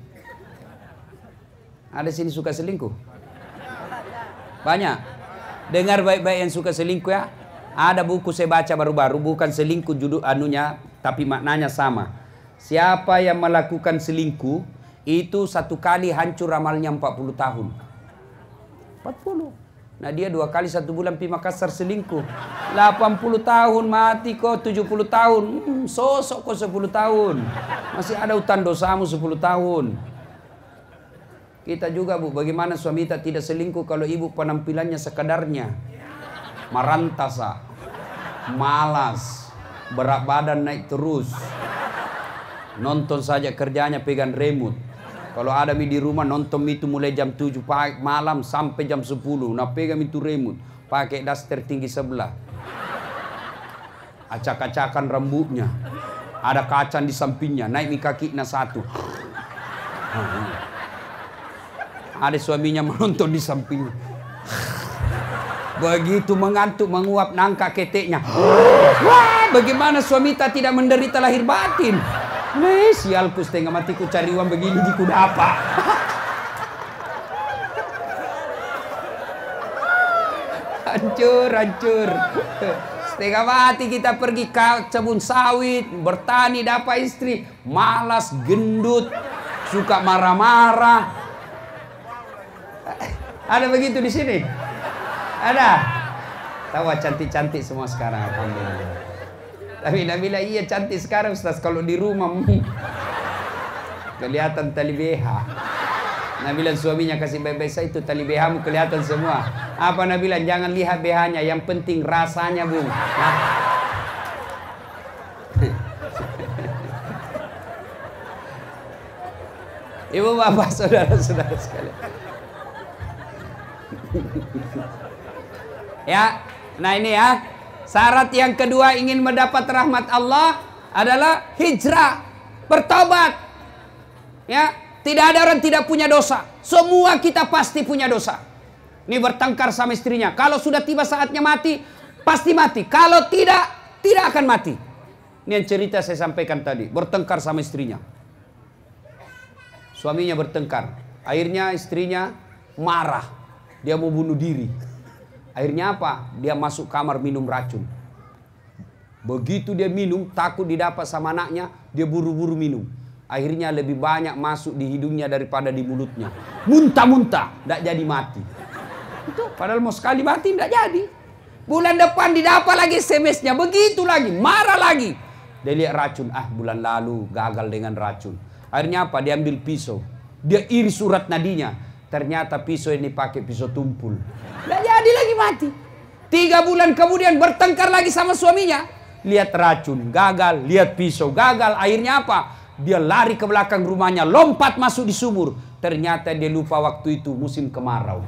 Ada sini suka selingkuh? Banyak. Dengar baik-baik yang suka selingkuh ya. Ada buku saya baca baru-baru bukan selingkuh judul anunya tapi maknanya sama. Siapa yang melakukan selingkuh itu satu kali hancur amalnya 40 tahun. 40. Nah dia dua kali satu bulan pi Makassar selingkuh. 80 tahun mati kau 70 tahun. Hmm, sosok kau 10 tahun. Masih ada utang dosamu 10 tahun. Kita juga bu, bagaimana suami kita tidak selingkuh kalau ibu penampilannya sekadarnya. Marantasa. Malas. Berat badan naik terus. Nonton saja kerjanya pegang remote. Kalau ada mi di rumah nonton itu mulai jam 7 pagi malam sampai jam 10. Nah pegang itu remote, pakai daster tinggi sebelah. Acak-acakan rambutnya. Ada kacan di sampingnya, naik mi kaki na satu. [LAUGHS] Ada suaminya menonton di sampingnya. [LAUGHS] Begitu mengantuk, menguap, nangka keteknya. [LAUGHS] Wah, bagaimana suami tak tidak menderita lahir batin? Nih, sialku setengah mati ku cari uang begini di kuda apa? hancur, hancur. Setengah mati kita pergi ke kebun sawit, bertani dapat istri, malas, gendut, suka marah-marah. Ada begitu di sini? Ada? Tawa cantik-cantik semua sekarang, alhamdulillah. Tapi Nabila iya cantik sekarang Ustaz. Kalau di rumah hmm. kelihatan tali BH. Nabila suaminya kasih bebek saya itu tali BH mu kelihatan semua. Apa Nabila jangan lihat BH-nya, yang penting rasanya, bu. Nah. [LAUGHS] Ibu bapak saudara-saudara sekalian. [LAUGHS] ya, nah ini ya. Syarat yang kedua ingin mendapat rahmat Allah adalah hijrah, bertobat. Ya, tidak ada orang tidak punya dosa. Semua kita pasti punya dosa. Ini bertengkar sama istrinya. Kalau sudah tiba saatnya mati, pasti mati. Kalau tidak, tidak akan mati. Ini yang cerita saya sampaikan tadi. Bertengkar sama istrinya. Suaminya bertengkar. Akhirnya istrinya marah. Dia mau bunuh diri. Akhirnya apa? Dia masuk kamar minum racun. Begitu dia minum, takut didapat sama anaknya, dia buru-buru minum. Akhirnya lebih banyak masuk di hidungnya daripada di mulutnya. Muntah-muntah, tidak jadi mati. Itu padahal mau sekali mati tidak jadi. Bulan depan didapat lagi sms begitu lagi, marah lagi. Dia lihat racun, ah bulan lalu gagal dengan racun. Akhirnya apa? Dia ambil pisau. Dia iri surat nadinya. Ternyata pisau ini pakai pisau tumpul. Nggak jadi lagi mati. Tiga bulan kemudian bertengkar lagi sama suaminya. Lihat racun gagal, lihat pisau gagal. Akhirnya apa? Dia lari ke belakang rumahnya, lompat masuk di sumur. Ternyata dia lupa waktu itu musim kemarau.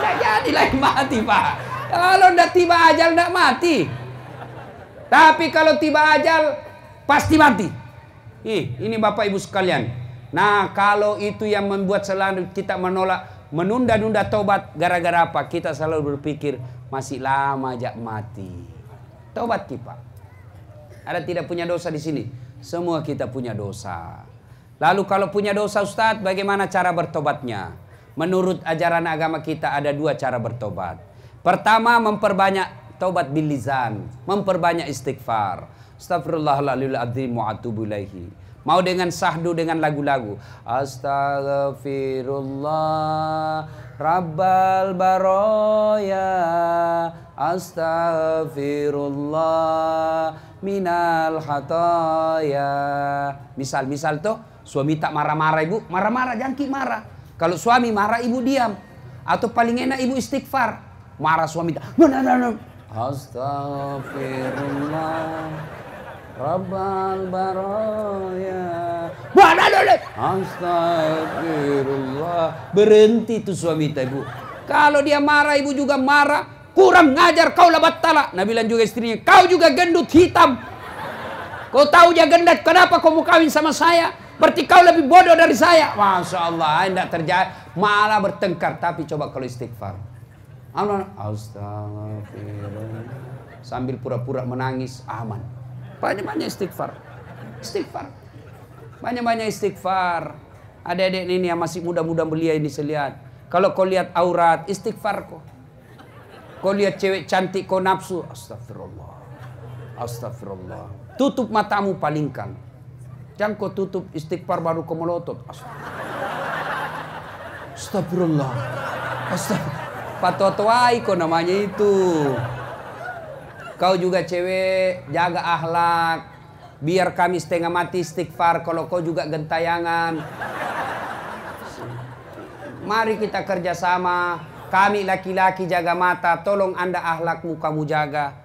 Nggak jadi lagi mati, Pak. Kalau ndak tiba ajal, ndak mati. Tapi kalau tiba ajal, pasti mati. Ih, ini Bapak Ibu sekalian, Nah, kalau itu yang membuat selalu kita menolak, menunda-nunda tobat gara-gara apa? Kita selalu berpikir masih lama aja mati. Tobat kita. Ada tidak punya dosa di sini? Semua kita punya dosa. Lalu kalau punya dosa Ustadz, bagaimana cara bertobatnya? Menurut ajaran agama kita ada dua cara bertobat. Pertama memperbanyak tobat bilizan, memperbanyak istighfar. Astagfirullahaladzim wa ilaihi. Mau dengan sahdu dengan lagu-lagu. Astaghfirullah Rabbal Baraya Astaghfirullah Minal Hataya Misal-misal tuh suami tak marah-marah ibu Marah-marah jangki marah Kalau suami marah ibu diam Atau paling enak ibu istighfar Marah suami tak Astaghfirullah Rabbal baraya. Astagfirullah. Berhenti tuh suami kita ibu. Kalau dia marah ibu juga marah. Kurang ngajar kau labat tala. Nabi bilang juga istrinya. Kau juga gendut hitam. Kau tahu dia gendut Kenapa kau mau kawin sama saya? Berarti kau lebih bodoh dari saya. Masya Allah. Tidak ah, terjadi. Malah bertengkar. Tapi coba kalau istighfar. Astagfirullah. Sambil pura-pura menangis. Aman. Banyak-banyak istighfar. Istighfar. Banyak-banyak istighfar. Adik-adik ini yang masih muda-muda belia ini saya lihat. Kalau kau lihat aurat, istighfar kau. Kau lihat cewek cantik kau nafsu, astagfirullah. Astagfirullah. Tutup matamu palingkan. Jangan kau tutup istighfar baru kau melotot. Astagfirullah. Astagfirullah. Astagfirullah. Patotoai kau namanya itu. Kau juga cewek, jaga ahlak. Biar kami setengah mati istighfar kalau kau juga gentayangan. Mari kita kerjasama. Kami laki-laki jaga mata, tolong anda ahlakmu kamu jaga.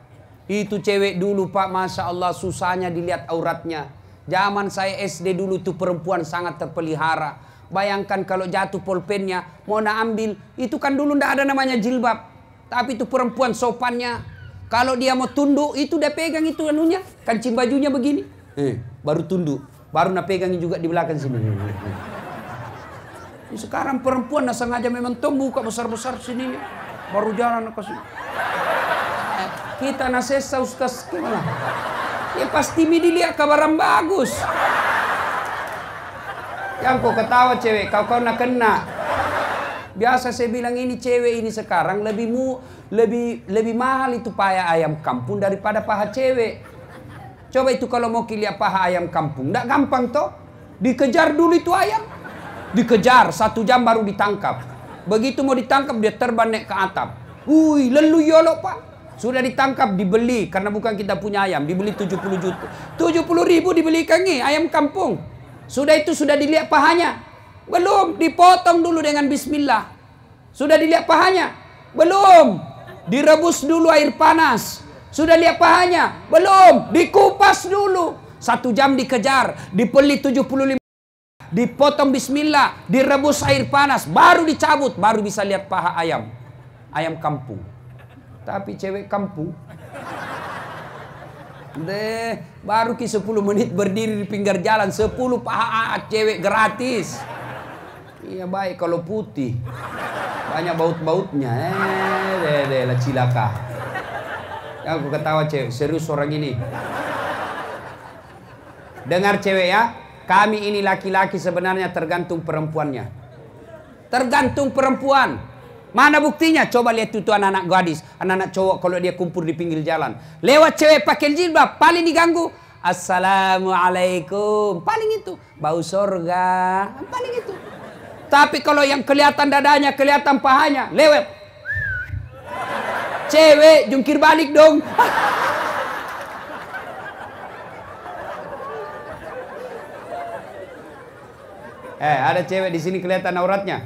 Itu cewek dulu pak, Masya Allah susahnya dilihat auratnya. Zaman saya SD dulu tu perempuan sangat terpelihara. Bayangkan kalau jatuh polpennya, mau nak ambil, itu kan dulu ndak ada namanya jilbab. Tapi itu perempuan sopannya, kalau dia mau tunduk itu dia pegang itu anunya, kancing bajunya begini. Eh, baru tunduk, baru nak pegang juga di belakang sini. Hmm. Sekarang perempuan nak sengaja memang tumbuh buka besar-besar sini. Baru jalan ke sini. Eh, kita sesa ustaz kemana? Ya pasti mi dilihat kabaran bagus. Yang kau ketawa cewek, kau kau nak kena. Biasa saya bilang ini cewek ini sekarang lebih mu lebih lebih mahal itu paha ayam kampung daripada paha cewek. Coba itu kalau mau kilia paha ayam kampung, tidak gampang toh? Dikejar dulu itu ayam. Dikejar satu jam baru ditangkap. Begitu mau ditangkap dia terbang naik ke atap. Ui, lelu yolo pak. Sudah ditangkap, dibeli. Karena bukan kita punya ayam. Dibeli tujuh puluh juta. tujuh puluh ribu dibelikan nih ayam kampung. Sudah itu sudah dilihat pahanya. Belum, dipotong dulu dengan bismillah. Sudah dilihat pahanya? Belum. Direbus dulu air panas. Sudah lihat pahanya? Belum. Dikupas dulu. Satu jam dikejar. Dipelit 75. Dipotong bismillah. Direbus air panas. Baru dicabut. Baru bisa lihat paha ayam. Ayam kampung. Tapi cewek kampung. Deh, baru ki 10 menit berdiri di pinggir jalan. 10 paha cewek gratis. Iya baik kalau putih. Banyak baut-bautnya. Eh, deh, deh, lah cilaka. Ya, aku ketawa cewek, serius orang ini. Dengar cewek ya, kami ini laki-laki sebenarnya tergantung perempuannya. Tergantung perempuan. Mana buktinya? Coba lihat itu anak-anak gadis, anak-anak cowok kalau dia kumpul di pinggir jalan. Lewat cewek pakai jilbab, paling diganggu. Assalamualaikum. Paling itu. Bau sorga. Paling itu. Tapi kalau yang kelihatan dadanya, kelihatan pahanya, lewat. Cewek, jungkir balik dong. [LAUGHS] eh, ada cewek di sini kelihatan auratnya.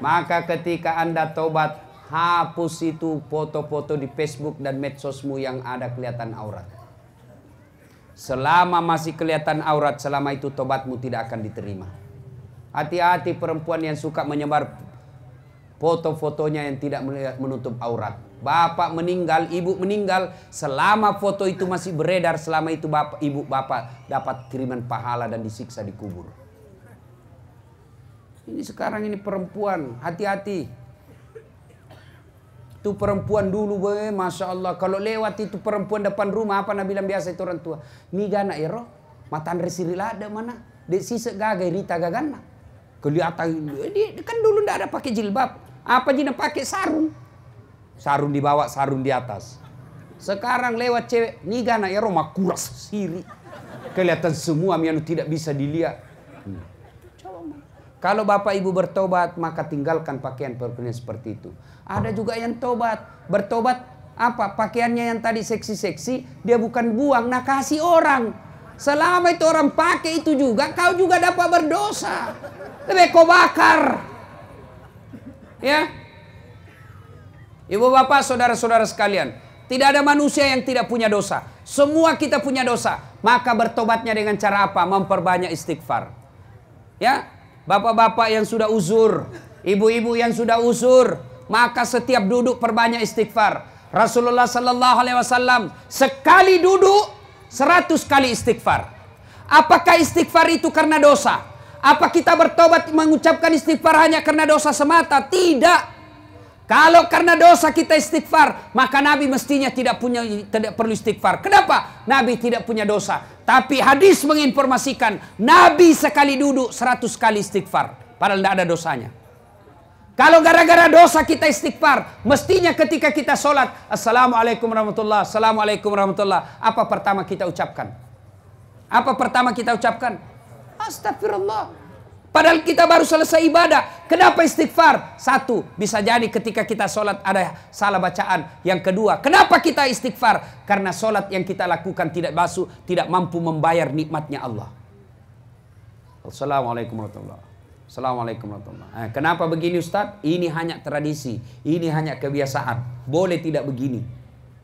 Maka ketika Anda tobat, hapus itu foto-foto di Facebook dan medsosmu yang ada kelihatan aurat. Selama masih kelihatan aurat, selama itu tobatmu tidak akan diterima. Hati-hati perempuan yang suka menyebar foto-fotonya yang tidak menutup aurat. Bapak meninggal, ibu meninggal, selama foto itu masih beredar, selama itu bapak, ibu bapak dapat kiriman pahala dan disiksa di kubur. Ini sekarang ini perempuan, hati-hati. Itu perempuan dulu, be, Masya Allah. Kalau lewat itu perempuan depan rumah, apa Nabi bilang biasa itu orang tua. Miga ya ero, matan lada mana. Dek sisa gagai, rita gagana kelihatan dia kan dulu tidak ada pakai jilbab apa jina pakai sarung sarung di bawah sarung di atas sekarang lewat cewek nih gana ya Roma kuras siri kelihatan semua mianu tidak bisa dilihat hmm. kalau bapak ibu bertobat maka tinggalkan pakaian perempuan seperti itu ada juga yang tobat bertobat apa pakaiannya yang tadi seksi-seksi dia bukan buang nah kasih orang Selama itu orang pakai itu juga, kau juga dapat berdosa. Lebih kau bakar. Ya. Ibu bapak, saudara-saudara sekalian. Tidak ada manusia yang tidak punya dosa. Semua kita punya dosa. Maka bertobatnya dengan cara apa? Memperbanyak istighfar. Ya. Bapak-bapak yang sudah uzur. Ibu-ibu yang sudah uzur. Maka setiap duduk perbanyak istighfar. Rasulullah Sallallahu Alaihi Wasallam sekali duduk Seratus kali istighfar. Apakah istighfar itu karena dosa? Apa kita bertobat mengucapkan istighfar hanya karena dosa semata? Tidak. Kalau karena dosa kita istighfar, maka Nabi mestinya tidak punya tidak perlu istighfar. Kenapa? Nabi tidak punya dosa. Tapi hadis menginformasikan Nabi sekali duduk seratus kali istighfar, padahal tidak ada dosanya. Kalau gara-gara dosa kita istighfar, mestinya ketika kita sholat, Assalamualaikum warahmatullah, Assalamualaikum warahmatullah. Apa pertama kita ucapkan? Apa pertama kita ucapkan? Astagfirullah. Padahal kita baru selesai ibadah. Kenapa istighfar? Satu, bisa jadi ketika kita sholat ada salah bacaan. Yang kedua, kenapa kita istighfar? Karena sholat yang kita lakukan tidak basuh, tidak mampu membayar nikmatnya Allah. Assalamualaikum warahmatullahi wabarakatuh. Assalamualaikum warahmatullahi wabarakatuh. Eh, kenapa begini Ustaz? Ini hanya tradisi, ini hanya kebiasaan. Boleh tidak begini.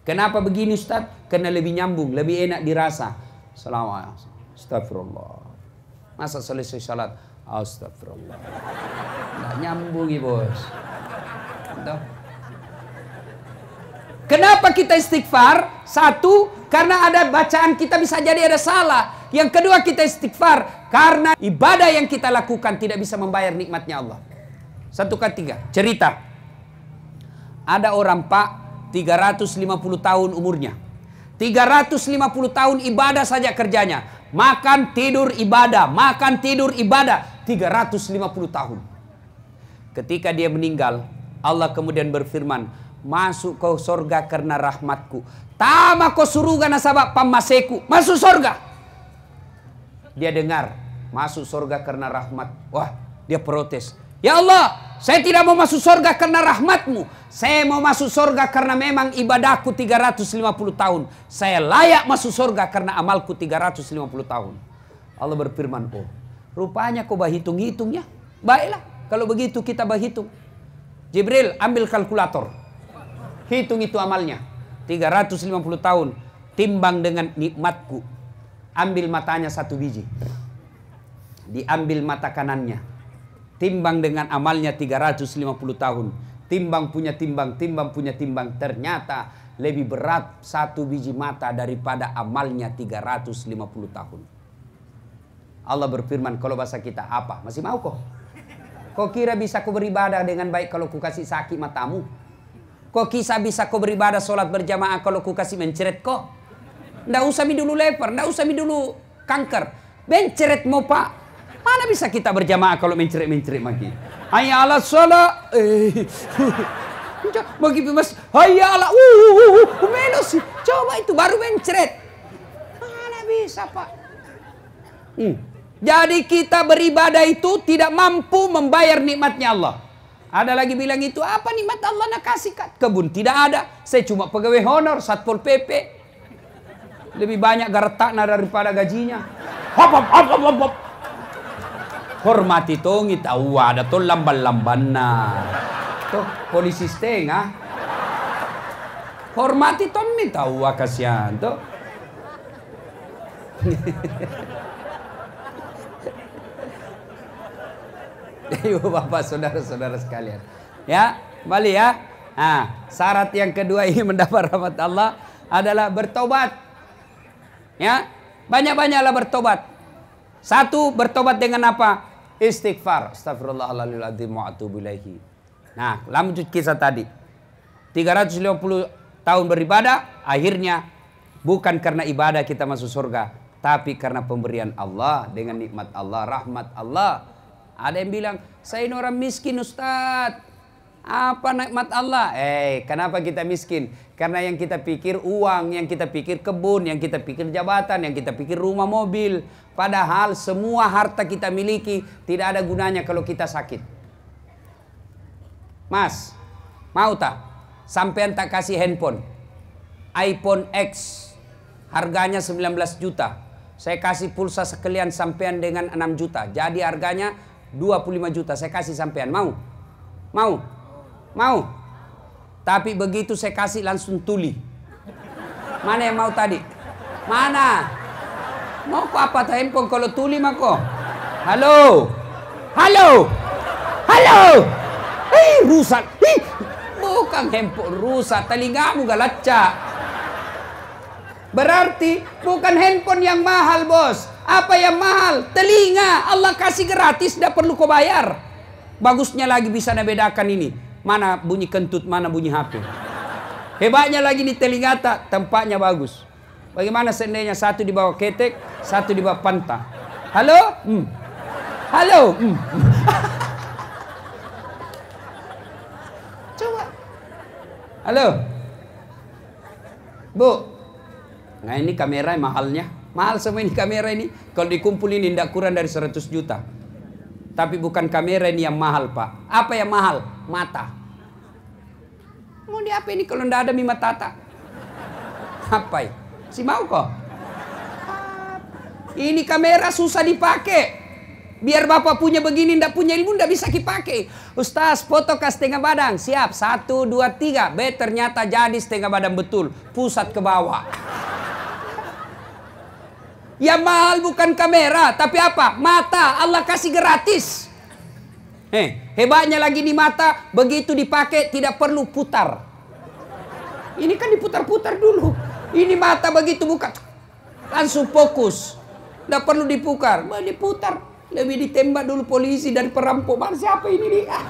Kenapa begini Ustaz? Karena lebih nyambung, lebih enak dirasa. Assalamualaikum. Astagfirullah. Masa selesai salat? Astagfirullah. Tidak nyambung bos. Kenapa kita istighfar? Satu, karena ada bacaan kita bisa jadi ada salah. Yang kedua kita istighfar karena ibadah yang kita lakukan tidak bisa membayar nikmatnya Allah. Satu ketiga tiga. Cerita. Ada orang pak 350 tahun umurnya. 350 tahun ibadah saja kerjanya. Makan, tidur, ibadah. Makan, tidur, ibadah. 350 tahun. Ketika dia meninggal, Allah kemudian berfirman, Masuk kau surga karena rahmatku. Tama kau suruga nasabah pamaseku. Masuk surga. Dia dengar masuk surga karena rahmat. Wah, dia protes. Ya Allah, saya tidak mau masuk surga karena rahmatmu. Saya mau masuk surga karena memang ibadahku 350 tahun. Saya layak masuk surga karena amalku 350 tahun. Allah berfirman, oh rupanya kau berhitung-hitungnya. Baiklah, kalau begitu kita bahitung. Jibril ambil kalkulator. Hitung itu amalnya. 350 tahun. Timbang dengan nikmatku ambil matanya satu biji. Diambil mata kanannya. Timbang dengan amalnya 350 tahun. Timbang punya timbang, timbang punya timbang. Ternyata lebih berat satu biji mata daripada amalnya 350 tahun. Allah berfirman kalau bahasa kita apa? Masih mau kok? Kok kira bisa ku beribadah dengan baik kalau ku kasih sakit matamu? Kok kisah bisa kau beribadah sholat berjamaah kalau ku kasih menceret kok? Nggak usah mi dulu leper, nggak usah mi dulu kanker. Benceret mau pak. Mana bisa kita berjamaah kalau menceret-menceret lagi? Hayya ala sholat. Eh. [LAUGHS] Bagi mas, hayya ala. Uh, uh, uh, uh, uh menos. Coba itu baru menceret. Mana bisa pak? Hmm. Jadi kita beribadah itu tidak mampu membayar nikmatnya Allah. Ada lagi bilang itu apa nikmat Allah nak kasih kebun? Tidak ada. Saya cuma pegawai honor, satpol PP, lebih banyak gartakna daripada gajinya. Hop, hop, hop, hop, hop, Hormati tongi tahu ada tuh lamban lambanna. Tuh, polisi setengah. Hormati tongi tahu ah, kasihan tuh. [LAUGHS] Ibu bapak saudara-saudara sekalian. Ya, kembali ya. Nah, syarat yang kedua ini mendapat rahmat Allah adalah bertobat. Ya, banyak-banyaklah bertobat. Satu bertobat dengan apa? Istighfar. Astagfirullahaladzim wa atubu Nah, lanjut kisah tadi. 350 tahun beribadah, akhirnya bukan karena ibadah kita masuk surga, tapi karena pemberian Allah dengan nikmat Allah, rahmat Allah. Ada yang bilang, saya ini orang miskin Ustaz. Apa nikmat Allah? Eh, kenapa kita miskin? Karena yang kita pikir uang, yang kita pikir kebun, yang kita pikir jabatan, yang kita pikir rumah mobil. Padahal semua harta kita miliki tidak ada gunanya kalau kita sakit. Mas, mau tak? Sampean tak kasih handphone. iPhone X harganya 19 juta. Saya kasih pulsa sekalian sampean dengan 6 juta. Jadi harganya 25 juta. Saya kasih sampean. Mau? Mau? Mau? Tapi begitu saya kasih langsung tuli. Mana yang mau tadi? Mana? Mau kok apa tuh handphone kalau tuli mah kok? Halo? Halo? Halo? Hei, rusak. Hei, bukan handphone rusak, Telinga telingamu lecak. Berarti bukan handphone yang mahal bos. Apa yang mahal? Telinga. Allah kasih gratis, tidak perlu kau bayar. Bagusnya lagi bisa bedakan ini. Mana bunyi kentut, mana bunyi HP. Hebatnya lagi di telinga tak, tempatnya bagus. Bagaimana seandainya satu di bawah ketek, satu di bawah panta. Halo? Hmm. Halo? Hmm. Coba. Halo? Bu? Nah ini kamera mahalnya. Mahal semua ini kamera ini. Kalau dikumpulin tidak kurang dari 100 juta. Tapi bukan kamera ini yang mahal pak. Apa yang mahal? Mata. Mau di apa ini kalau tidak ada mimat tata? Apa ya? Si mau kok? Ah, ini kamera susah dipakai. Biar bapak punya begini, ndak punya ilmu, ndak bisa dipakai. Ustaz, foto ke setengah badan. Siap, satu, dua, tiga. B ternyata jadi setengah badan betul. Pusat ke bawah. Ya mahal bukan kamera, tapi apa? Mata Allah kasih gratis. Heh, hebatnya lagi di mata, begitu dipakai tidak perlu putar. Ini kan diputar-putar dulu. Ini mata begitu buka, langsung fokus. Tidak perlu dipukar, Mau diputar. Lebih ditembak dulu polisi dan perampok. Mana siapa ini? Dia?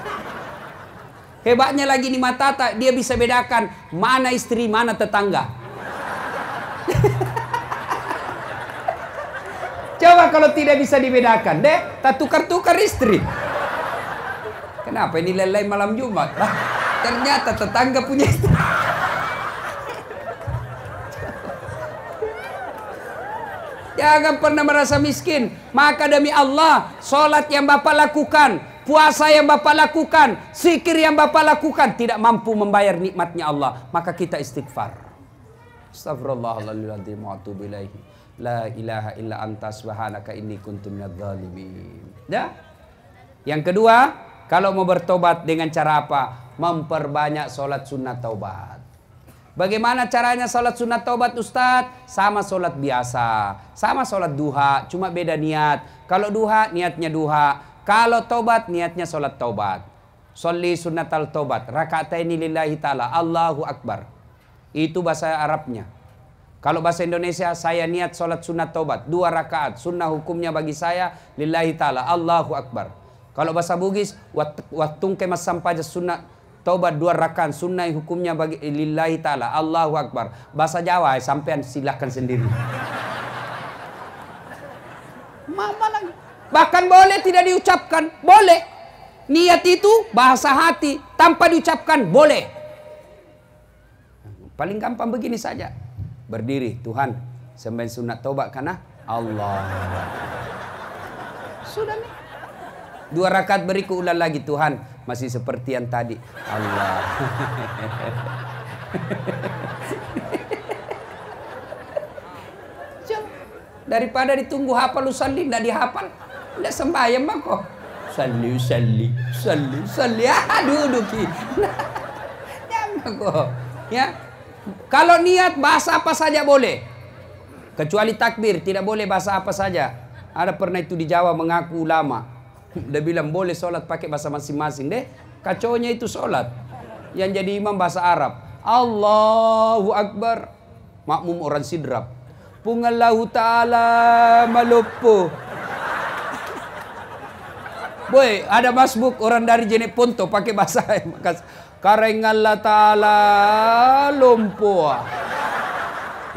Hebatnya lagi di mata tak dia bisa bedakan mana istri, mana tetangga. Coba kalau tidak bisa dibedakan, deh, tak tukar-tukar istri. Kenapa ini lelai malam Jumat? Lah, ternyata tetangga punya istri. Jangan pernah merasa miskin. Maka demi Allah, sholat yang Bapak lakukan, puasa yang Bapak lakukan, sikir yang Bapak lakukan, tidak mampu membayar nikmatnya Allah. Maka kita istighfar. Astagfirullahaladzim wa La ilaha illa anta subhanaka inni kuntu Ya? Yang kedua, kalau mau bertobat dengan cara apa? Memperbanyak sholat sunnah taubat. Bagaimana caranya sholat sunat taubat Ustadz? Sama sholat biasa, sama sholat duha, cuma beda niat. Kalau duha, niatnya duha. Kalau taubat, niatnya sholat taubat. Sholli sunnatal taubat, ini lillahi ta'ala, Allahu Akbar. Itu bahasa Arabnya. Kalau bahasa Indonesia, saya niat sholat sunat taubat. Dua rakaat. Sunnah hukumnya bagi saya, lillahi ta'ala. Allahu Akbar. Kalau bahasa Bugis, waktung kemas aja sunat taubat dua rakaat. Sunnah hukumnya bagi lillahi ta'ala. Allahu Akbar. Bahasa Jawa, eh, sampean silahkan sendiri. Mama lagi. Bahkan boleh tidak diucapkan. Boleh. Niat itu bahasa hati. Tanpa diucapkan, boleh. Paling gampang begini saja berdiri Tuhan sembahin sunat tobat karena ah? Allah sudah nih dua rakaat beriku ulang lagi Tuhan masih seperti yang tadi Allah [LAUGHS] daripada ditunggu hafal lu salim tidak dihafal tidak sembahyang bang kok Sali, sali sali sali. ah [LAUGHS] duduk [LAUGHS] ya kok ya kalau niat bahasa apa saja boleh. Kecuali takbir tidak boleh bahasa apa saja. Ada pernah itu di Jawa mengaku ulama. [LAUGHS] Dia bilang boleh sholat pakai bahasa masing-masing deh. Kaconya itu sholat. Yang jadi imam bahasa Arab. Allahu Akbar. Makmum orang sidrap. Pungallahu ta'ala malupu. Boy, ada masbuk orang dari jenis Ponto pakai bahasa [LAUGHS] Allah ta'ala lumpuh.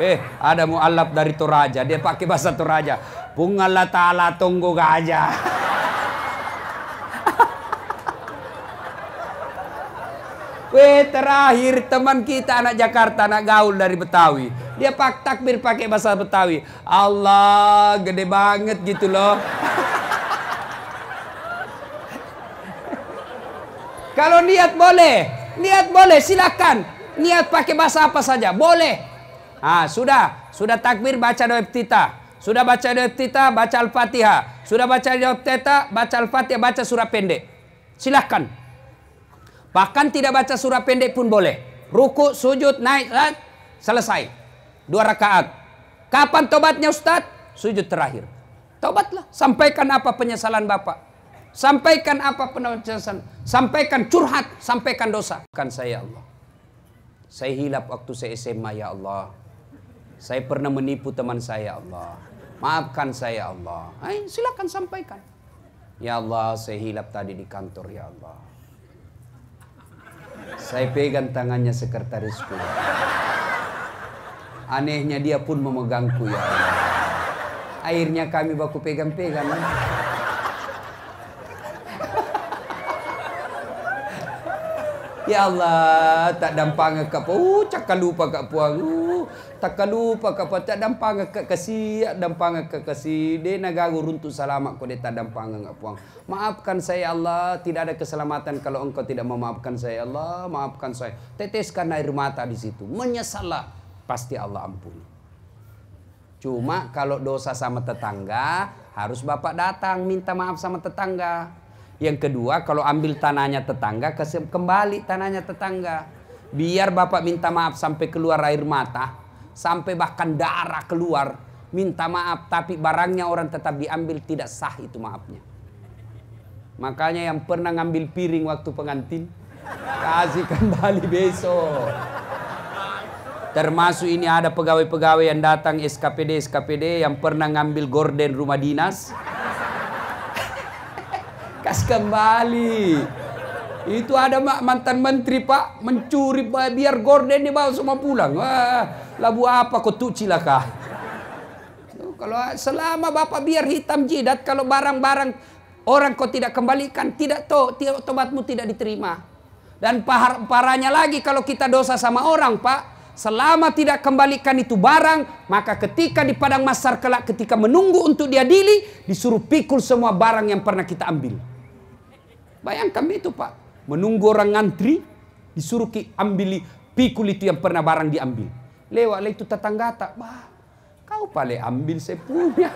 Eh, ada mu'alaf dari Toraja. Dia pakai bahasa Toraja. Allah ta'ala tunggu gajah. [LAUGHS] Weh terakhir teman kita anak Jakarta anak gaul dari Betawi. Dia pak takbir pakai bahasa Betawi. Allah gede banget gitu loh. Kalau niat boleh, niat boleh silakan. Niat pakai bahasa apa saja boleh. Ah, sudah, sudah takbir baca doa iftitah. Sudah baca doa iftitah, baca Al-Fatihah. Sudah baca doa teta, baca Al-Fatihah, baca surah pendek. Silakan. Bahkan tidak baca surah pendek pun boleh. Ruku, sujud, naik, selesai. Dua rakaat. Kapan tobatnya Ustaz? Sujud terakhir. Tobatlah, sampaikan apa penyesalan Bapak. Sampaikan apa penajasan. Sampaikan curhat. Sampaikan dosa. Bukan saya Allah. Saya hilap waktu saya SMA ya Allah. Saya pernah menipu teman saya ya Allah. Maafkan saya ya Allah. Hai eh, silakan sampaikan. Ya Allah, saya hilap tadi di kantor ya Allah. Saya pegang tangannya sekretarisku. Anehnya dia pun memegangku ya Allah. Akhirnya kami baku pegang-pegang. Ya Allah, tak dampang ke apa? Oh, cakap lupa ke puang. Oh, takkan lupa ke apa? Oh, tak dampang ke kasi, dampang ke kasih. Dia nagaru runtuh selamat kau dia tak dampang ke puang. Maafkan saya Allah, tidak ada keselamatan kalau engkau tidak memaafkan saya Allah. Maafkan saya. Teteskan air mata di situ. Menyesallah, pasti Allah ampuni. Cuma kalau dosa sama tetangga, harus bapak datang minta maaf sama tetangga. Yang kedua, kalau ambil tanahnya tetangga, kembali tanahnya tetangga. Biar Bapak minta maaf sampai keluar air mata, sampai bahkan darah keluar, minta maaf, tapi barangnya orang tetap diambil tidak sah itu maafnya. Makanya yang pernah ngambil piring waktu pengantin, kasih kembali besok. Termasuk ini ada pegawai-pegawai yang datang SKPD-SKPD yang pernah ngambil gorden rumah dinas, Kas kembali. Itu ada mak mantan menteri pak mencuri biar gorden dibawa semua pulang. Wah, labu apa kau cilaka? Kalau selama bapak biar hitam jidat kalau barang-barang orang kau tidak kembalikan tidak to tiap tobatmu tidak diterima. Dan par parahnya lagi kalau kita dosa sama orang pak Selama tidak kembalikan itu barang, maka ketika di padang masar kelak ketika menunggu untuk diadili, disuruh pikul semua barang yang pernah kita ambil. Bayangkan itu Pak. Menunggu orang ngantri, disuruh ki ambil pikul itu yang pernah barang diambil. Lewat lah itu tetangga tak, bah, kau pale ambil saya punya.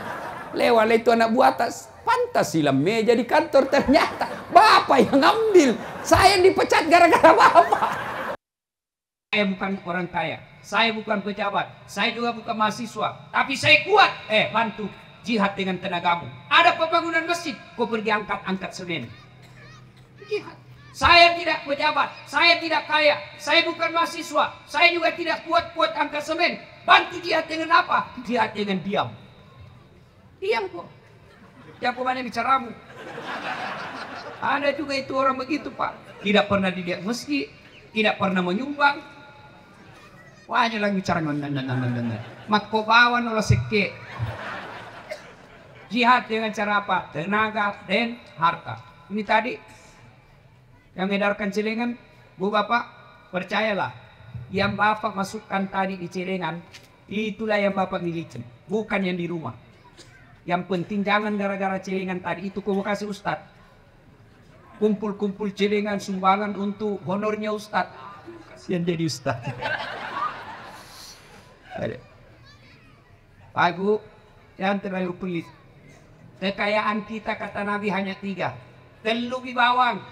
[LAUGHS] Lewat lah itu anak buah pantas silam meja di kantor ternyata. Bapak yang ambil, saya yang dipecat gara-gara [LAUGHS] bapak. Saya bukan orang kaya, saya bukan pejabat, saya juga bukan mahasiswa. Tapi saya kuat, eh bantu jihad dengan tenagamu. Ada pembangunan masjid, kau pergi angkat-angkat Senin. Jihad. Saya tidak pejabat, saya tidak kaya, saya bukan mahasiswa, saya juga tidak kuat-kuat angka semen. Bantu jihad dengan apa? Jihad dengan diam. Diam kok. Yang mana bicaramu? Ada juga itu orang begitu pak. Tidak pernah dilihat meski, tidak pernah menyumbang. Wah, lagi bicara bawa nolah seke. Jihad dengan cara apa? Tenaga dan harta. Ini tadi yang mengedarkan celengan, Bu Bapak, percayalah, yang Bapak masukkan tadi di celengan, itulah yang Bapak miliki, bukan yang di rumah. Yang penting jangan gara-gara celengan tadi itu kamu kasih Ustaz. Kumpul-kumpul celengan sumbangan untuk honornya Ustaz. Kasihan jadi Ustaz. Pak Ibu, yang terlalu pelit. Kekayaan kita kata Nabi hanya tiga. Telur bawang,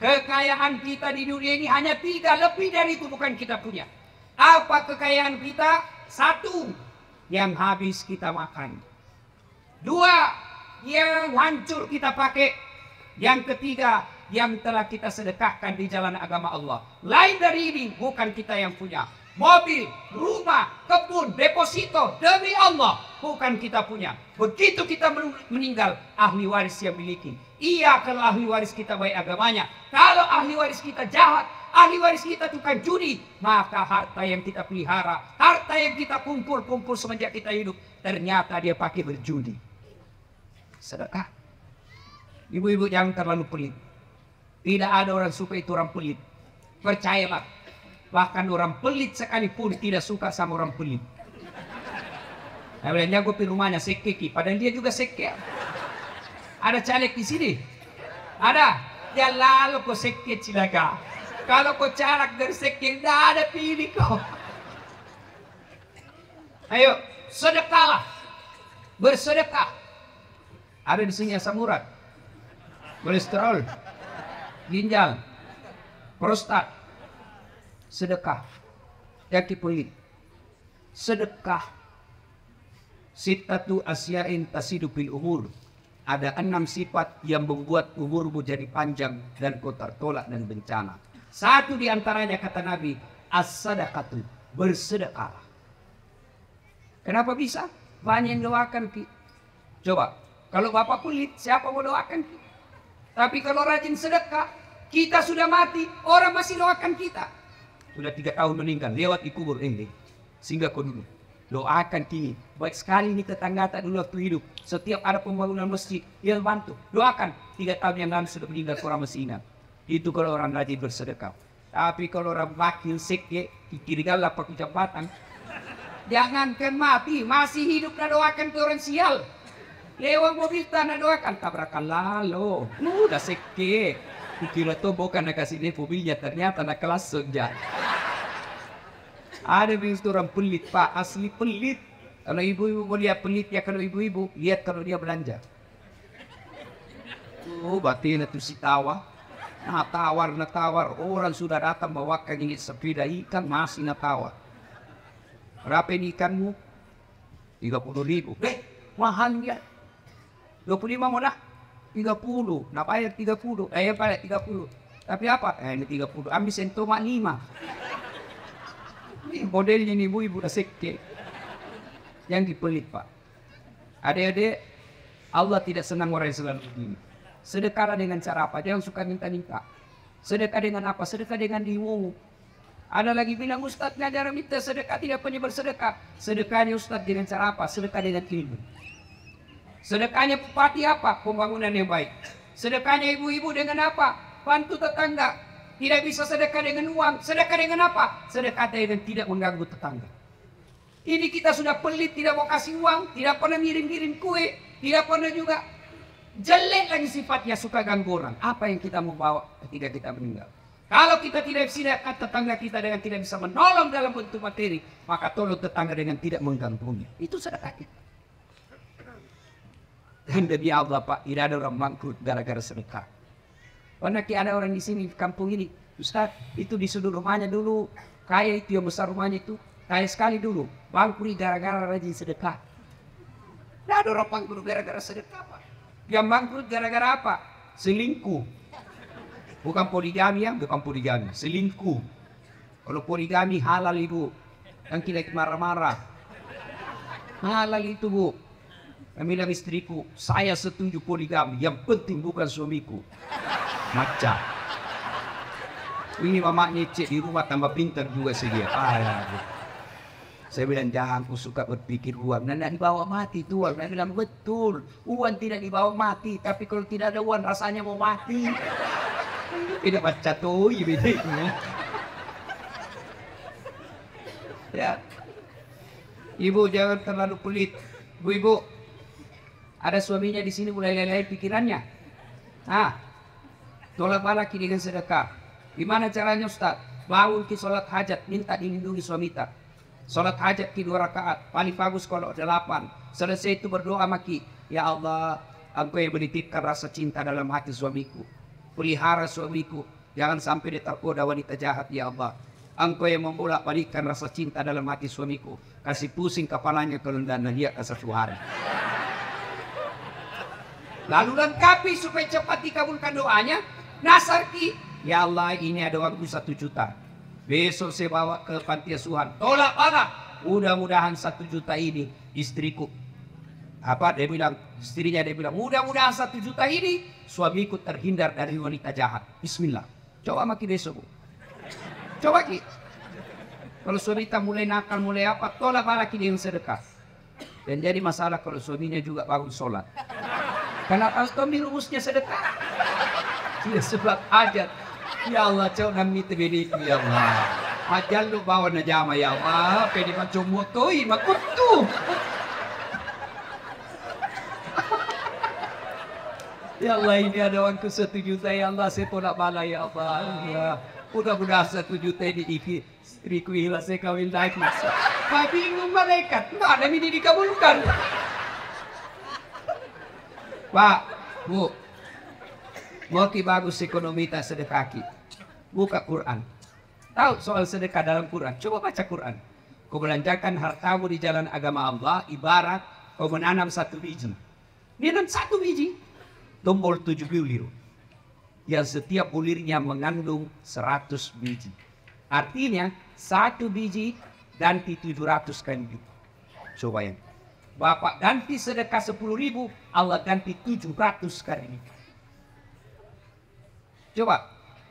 Kekayaan kita di dunia ini hanya tiga, lebih dari itu bukan kita punya. Apa kekayaan kita? Satu, yang habis kita makan. Dua, yang hancur kita pakai. Yang ketiga, yang telah kita sedekahkan di jalan agama Allah. Lain dari ini, bukan kita yang punya mobil, rumah, kebun, deposito demi Allah bukan kita punya. Begitu kita meninggal, ahli waris yang miliki. ia kalau ahli waris kita baik agamanya. Kalau ahli waris kita jahat, ahli waris kita tukang judi, maka harta yang kita pelihara, harta yang kita kumpul-kumpul semenjak kita hidup, ternyata dia pakai berjudi. Sedekah. Ibu-ibu jangan terlalu pelit. Tidak ada orang suka itu orang pelit. Percayalah, Bahkan orang pelit sekalipun tidak suka sama orang pelit. Nah, bilang, gue pergi rumahnya sekeki, padahal dia juga sekek. Ada caleg di sini? Ada? Dia ya lalu kau sekek cilaga. Kalau kau caleg dari sekek, tidak ada pilih kau. Ayo, sedekahlah. Bersedekah. Ada di sini asam urat. Kolesterol. Ginjal. Prostat sedekah yang sedekah sitatu asyain tasidu bil umur ada enam sifat yang membuat umurmu jadi panjang dan kau tertolak dan bencana. Satu di antaranya kata Nabi, as-sadaqatu, bersedekah. Kenapa bisa? Banyak yang doakan Ki. Coba, kalau Bapak kulit, siapa mau doakan Ki? Tapi kalau rajin sedekah, kita sudah mati, orang masih doakan kita sudah tiga tahun meninggal lewat di kubur ini sehingga kau dulu doakan kini baik sekali ini tetangga tak dulu waktu hidup setiap ada pembangunan masjid dia bantu doakan tiga tahun yang lalu sudah meninggal kurang masih itu kalau orang rajin bersedekah tapi kalau orang wakil sekye dikirikan lapak jabatan jangankan mati masih hidup dan doakan ke orang sial lewat mobil tanah doakan tabrakan lalu udah sekye Kira tuh bukan kasih dia mobilnya ternyata nak kelas sejak ada itu orang pelit, Pak. Asli pelit. Kalau ibu-ibu mau lihat pelit ya kalau ibu-ibu lihat kalau dia belanja. Oh, batin itu si tawa. Nah, tawar, nah tawar. Orang sudah datang bawa ini sepeda ikan, masih nah tawar. Berapa ini ikanmu? 30 ribu. Eh, mahal ya. 25 mau lah 30. Nah, bayar 30. Eh, bayar 30. Tapi apa? Eh, ini 30. Ambil sentuh mak 5. Ini modelnya ini ibu-ibu sekte yang dipelit pak. Adik-adik, Allah tidak senang orang yang selalu begini. Sedekah dengan cara apa? Jangan suka minta-minta. Sedekah dengan apa? Sedekah dengan diwu. Ada lagi bilang Ustaz ngajar minta sedekah tidak punya bersedekah. Sedekahnya Ustaz dengan cara apa? Sedekah dengan ilmu. Sedekahnya bupati apa? Pembangunan yang baik. Sedekahnya ibu-ibu dengan apa? Bantu tetangga tidak bisa sedekah dengan uang. Sedekah dengan apa? Sedekah dengan tidak mengganggu tetangga. Ini kita sudah pelit, tidak mau kasih uang, tidak pernah ngirim-ngirim kue, tidak pernah juga jelek lagi sifatnya suka ganggu orang. Apa yang kita mau bawa ketika kita meninggal? Kalau kita tidak bisa tetangga kita dengan tidak bisa menolong dalam bentuk materi, maka tolong tetangga dengan tidak mengganggunya. Itu sedekah kita. Dan demi Allah Pak, tidak ada orang mangkut gara-gara sedekah. Wanaki ada orang di sini, kampung ini. Ustaz, itu di sudut rumahnya dulu. Kaya itu yang besar rumahnya itu. Kaya sekali dulu. Bangkrut gara-gara rajin sedekah. Tidak ada orang bangkrut gara-gara sedekah apa? Yang bangkrut gara-gara apa? Selingkuh. Bukan poligami ya, bukan poligami. Selingkuh. Kalau poligami halal itu. Yang kita marah-marah. Halal itu bu. kami istriku, saya setuju poligami. Yang penting bukan suamiku. Macam. Ini mamak cek di rumah tambah pintar juga sih dia. Ah, ya, ya. Saya bilang jangan aku suka berpikir uang. nanti dibawa mati itu uang. bilang betul. Uang tidak dibawa mati. Tapi kalau tidak ada uang rasanya mau mati. ini baca tuh ibu-ibu. Ya. Ibu jangan terlalu pelit. Bu ibu, ada suaminya di sini mulai lain pikirannya. Ah, Dolabala ki dengan sedekah. Gimana caranya Ustaz? Bangun ke sholat hajat, minta dilindungi suami tak. Sholat hajat ke dua rakaat, paling bagus kalau delapan. Selesai itu berdoa maki, Ya Allah, aku yang menitipkan rasa cinta dalam hati suamiku. Pelihara suamiku, jangan sampai dia wanita jahat, Ya Allah. Engkau yang membolak balikan rasa cinta dalam hati suamiku. Kasih pusing kepalanya kalau dan lihat ke suara. Lalu lengkapi supaya cepat dikabulkan doanya. Nasar ki. Ya Allah ini ada waktu satu juta. Besok saya bawa ke panti asuhan. Tolak mana? Mudah-mudahan satu juta ini istriku. Apa dia bilang? Istrinya dia bilang, mudah-mudahan satu juta ini suamiku terhindar dari wanita jahat. Bismillah. Coba maki besok. Bu. Coba ki. Kalau suami kita mulai nakal, mulai apa, tolak mana kini yang sedekah. Dan jadi masalah kalau suaminya juga bangun sholat. Karena al suami rumusnya sedekah. Tidak sebab hajat. Ya Allah, cok nami tebidik ya Allah. Hajat lu bawa najama ya Allah. Pedi macam mutoi makutu. Ya Allah ini ada uangku satu juta ya Allah saya tolak bala ya Allah. Ya. Mudah-mudahan satu juta ini dikit. riku ilah saya kawin lagi. Tapi ingin malaikat mana ini dikabulkan. Pak, Bu, Multi bagus ekonomi tak sedekah ki. Buka Quran. Tahu soal sedekah dalam Quran. Coba baca Quran. Kau belanjakan hartamu di jalan agama Allah ibarat kau menanam satu biji. Minum satu biji. Tombol tujuh bulir. Yang setiap bulirnya mengandung seratus biji. Artinya satu biji dan tujuh ratus kali Coba yang Bapak ganti sedekah sepuluh ribu, Allah ganti tujuh ratus kali Coba,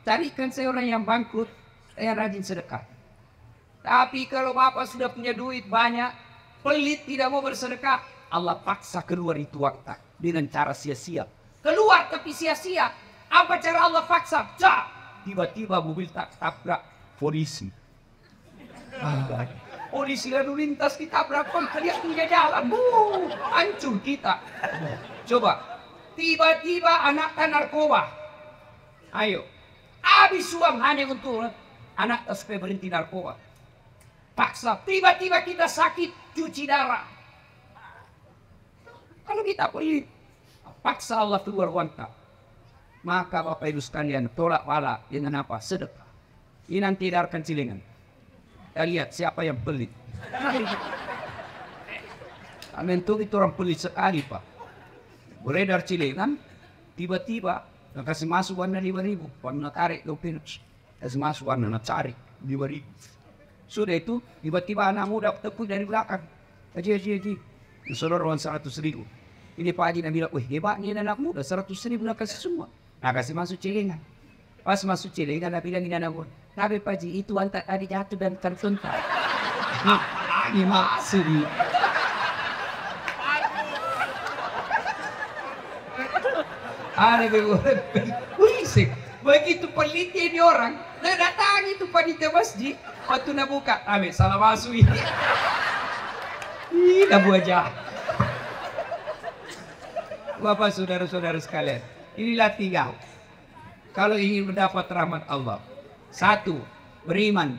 carikan seorang yang bangkrut, yang rajin sedekah. Tapi kalau bapak sudah punya duit banyak, pelit tidak mau bersedekah, Allah paksa keluar itu waktu dengan cara sia-sia. Keluar tapi sia-sia. Apa cara Allah paksa? Cak! Tiba-tiba mobil tak tabrak polisi. Ah, polisi lalu lintas ditabrak pun kalian punya jalan. Bu, hancur kita. Coba, tiba-tiba anak narkoba Ayo. Habis uang hanya untuk anak SP berhenti narkoba. Paksa. Tiba-tiba kita sakit cuci darah. Kalau kita beli, paksa Allah keluar wanita. Maka Bapak Ibu sekalian tolak wala dengan apa? Sedekah. Ini nanti darahkan cilingan. Kita lihat siapa yang pelit. Amin itu orang pelit sekali Pak. Beredar cilingan, tiba-tiba Nak kasih masuk warna lima ribu, warna tarik ke pinus. Kasih masuk warna nak cari lima ribu. Sudah itu, tiba-tiba anak muda tepuk dari belakang. Haji, haji, haji. Seluruh orang seratus ribu. Ini Pak Haji nak bilang, wih hebatnya anak muda, seratus ribu nak kasih semua. Nak kasih masuk celengan. Pas masuk celengan, nak bilang ini anak muda. Tapi Pak Haji, itu antara tadi jatuh dan tertuntut. [LAUGHS] Ini maksudnya. Ada berisik. Begitu pelitnya ini orang, Dia datang itu panitia masjid, waktu nak buka, amin, salah asu ini. Ih, nabu aja. Bapak saudara-saudara sekalian, inilah tiga. Kalau ingin mendapat rahmat Allah, satu, beriman.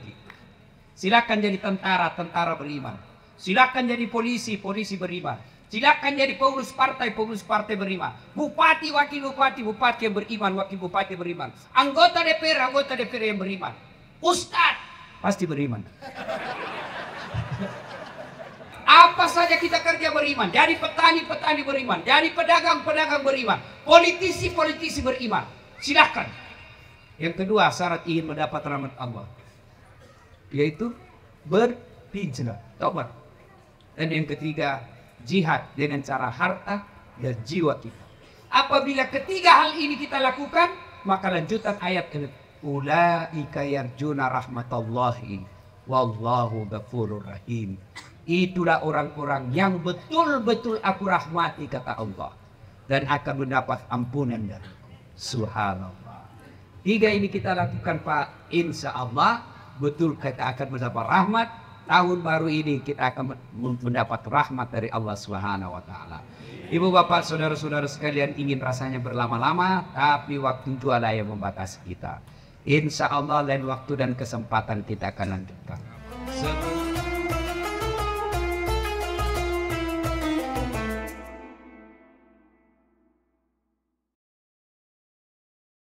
Silakan jadi tentara, tentara beriman. Silakan jadi polisi, polisi beriman. Silakan jadi pengurus partai, pengurus partai beriman. Bupati, wakil bupati, bupati yang beriman, wakil bupati beriman. Anggota DPR, anggota DPR yang beriman. Ustadz, pasti beriman. Apa saja kita kerja beriman. Dari petani-petani beriman. Dari pedagang-pedagang beriman. Politisi-politisi beriman. Silakan. Yang kedua, syarat ingin mendapat rahmat Allah. Yaitu berhijrah. Taubat. Dan yang ketiga, jihad dengan cara harta dan jiwa kita. Apabila ketiga hal ini kita lakukan, maka lanjutan ayat ke ulaika yarjuna rahmatallahi wallahu ghafurur rahim. Itulah orang-orang yang betul-betul aku rahmati kata Allah dan akan mendapat ampunan dari Subhanallah. Tiga ini kita lakukan Pak, insya Allah betul kita akan mendapat rahmat tahun baru ini kita akan mendapat rahmat dari Allah Subhanahu wa taala. Ibu bapak saudara-saudara sekalian ingin rasanya berlama-lama tapi waktu itu ada yang membatasi kita. Insya Allah lain waktu dan kesempatan kita akan lanjutkan. Sebelum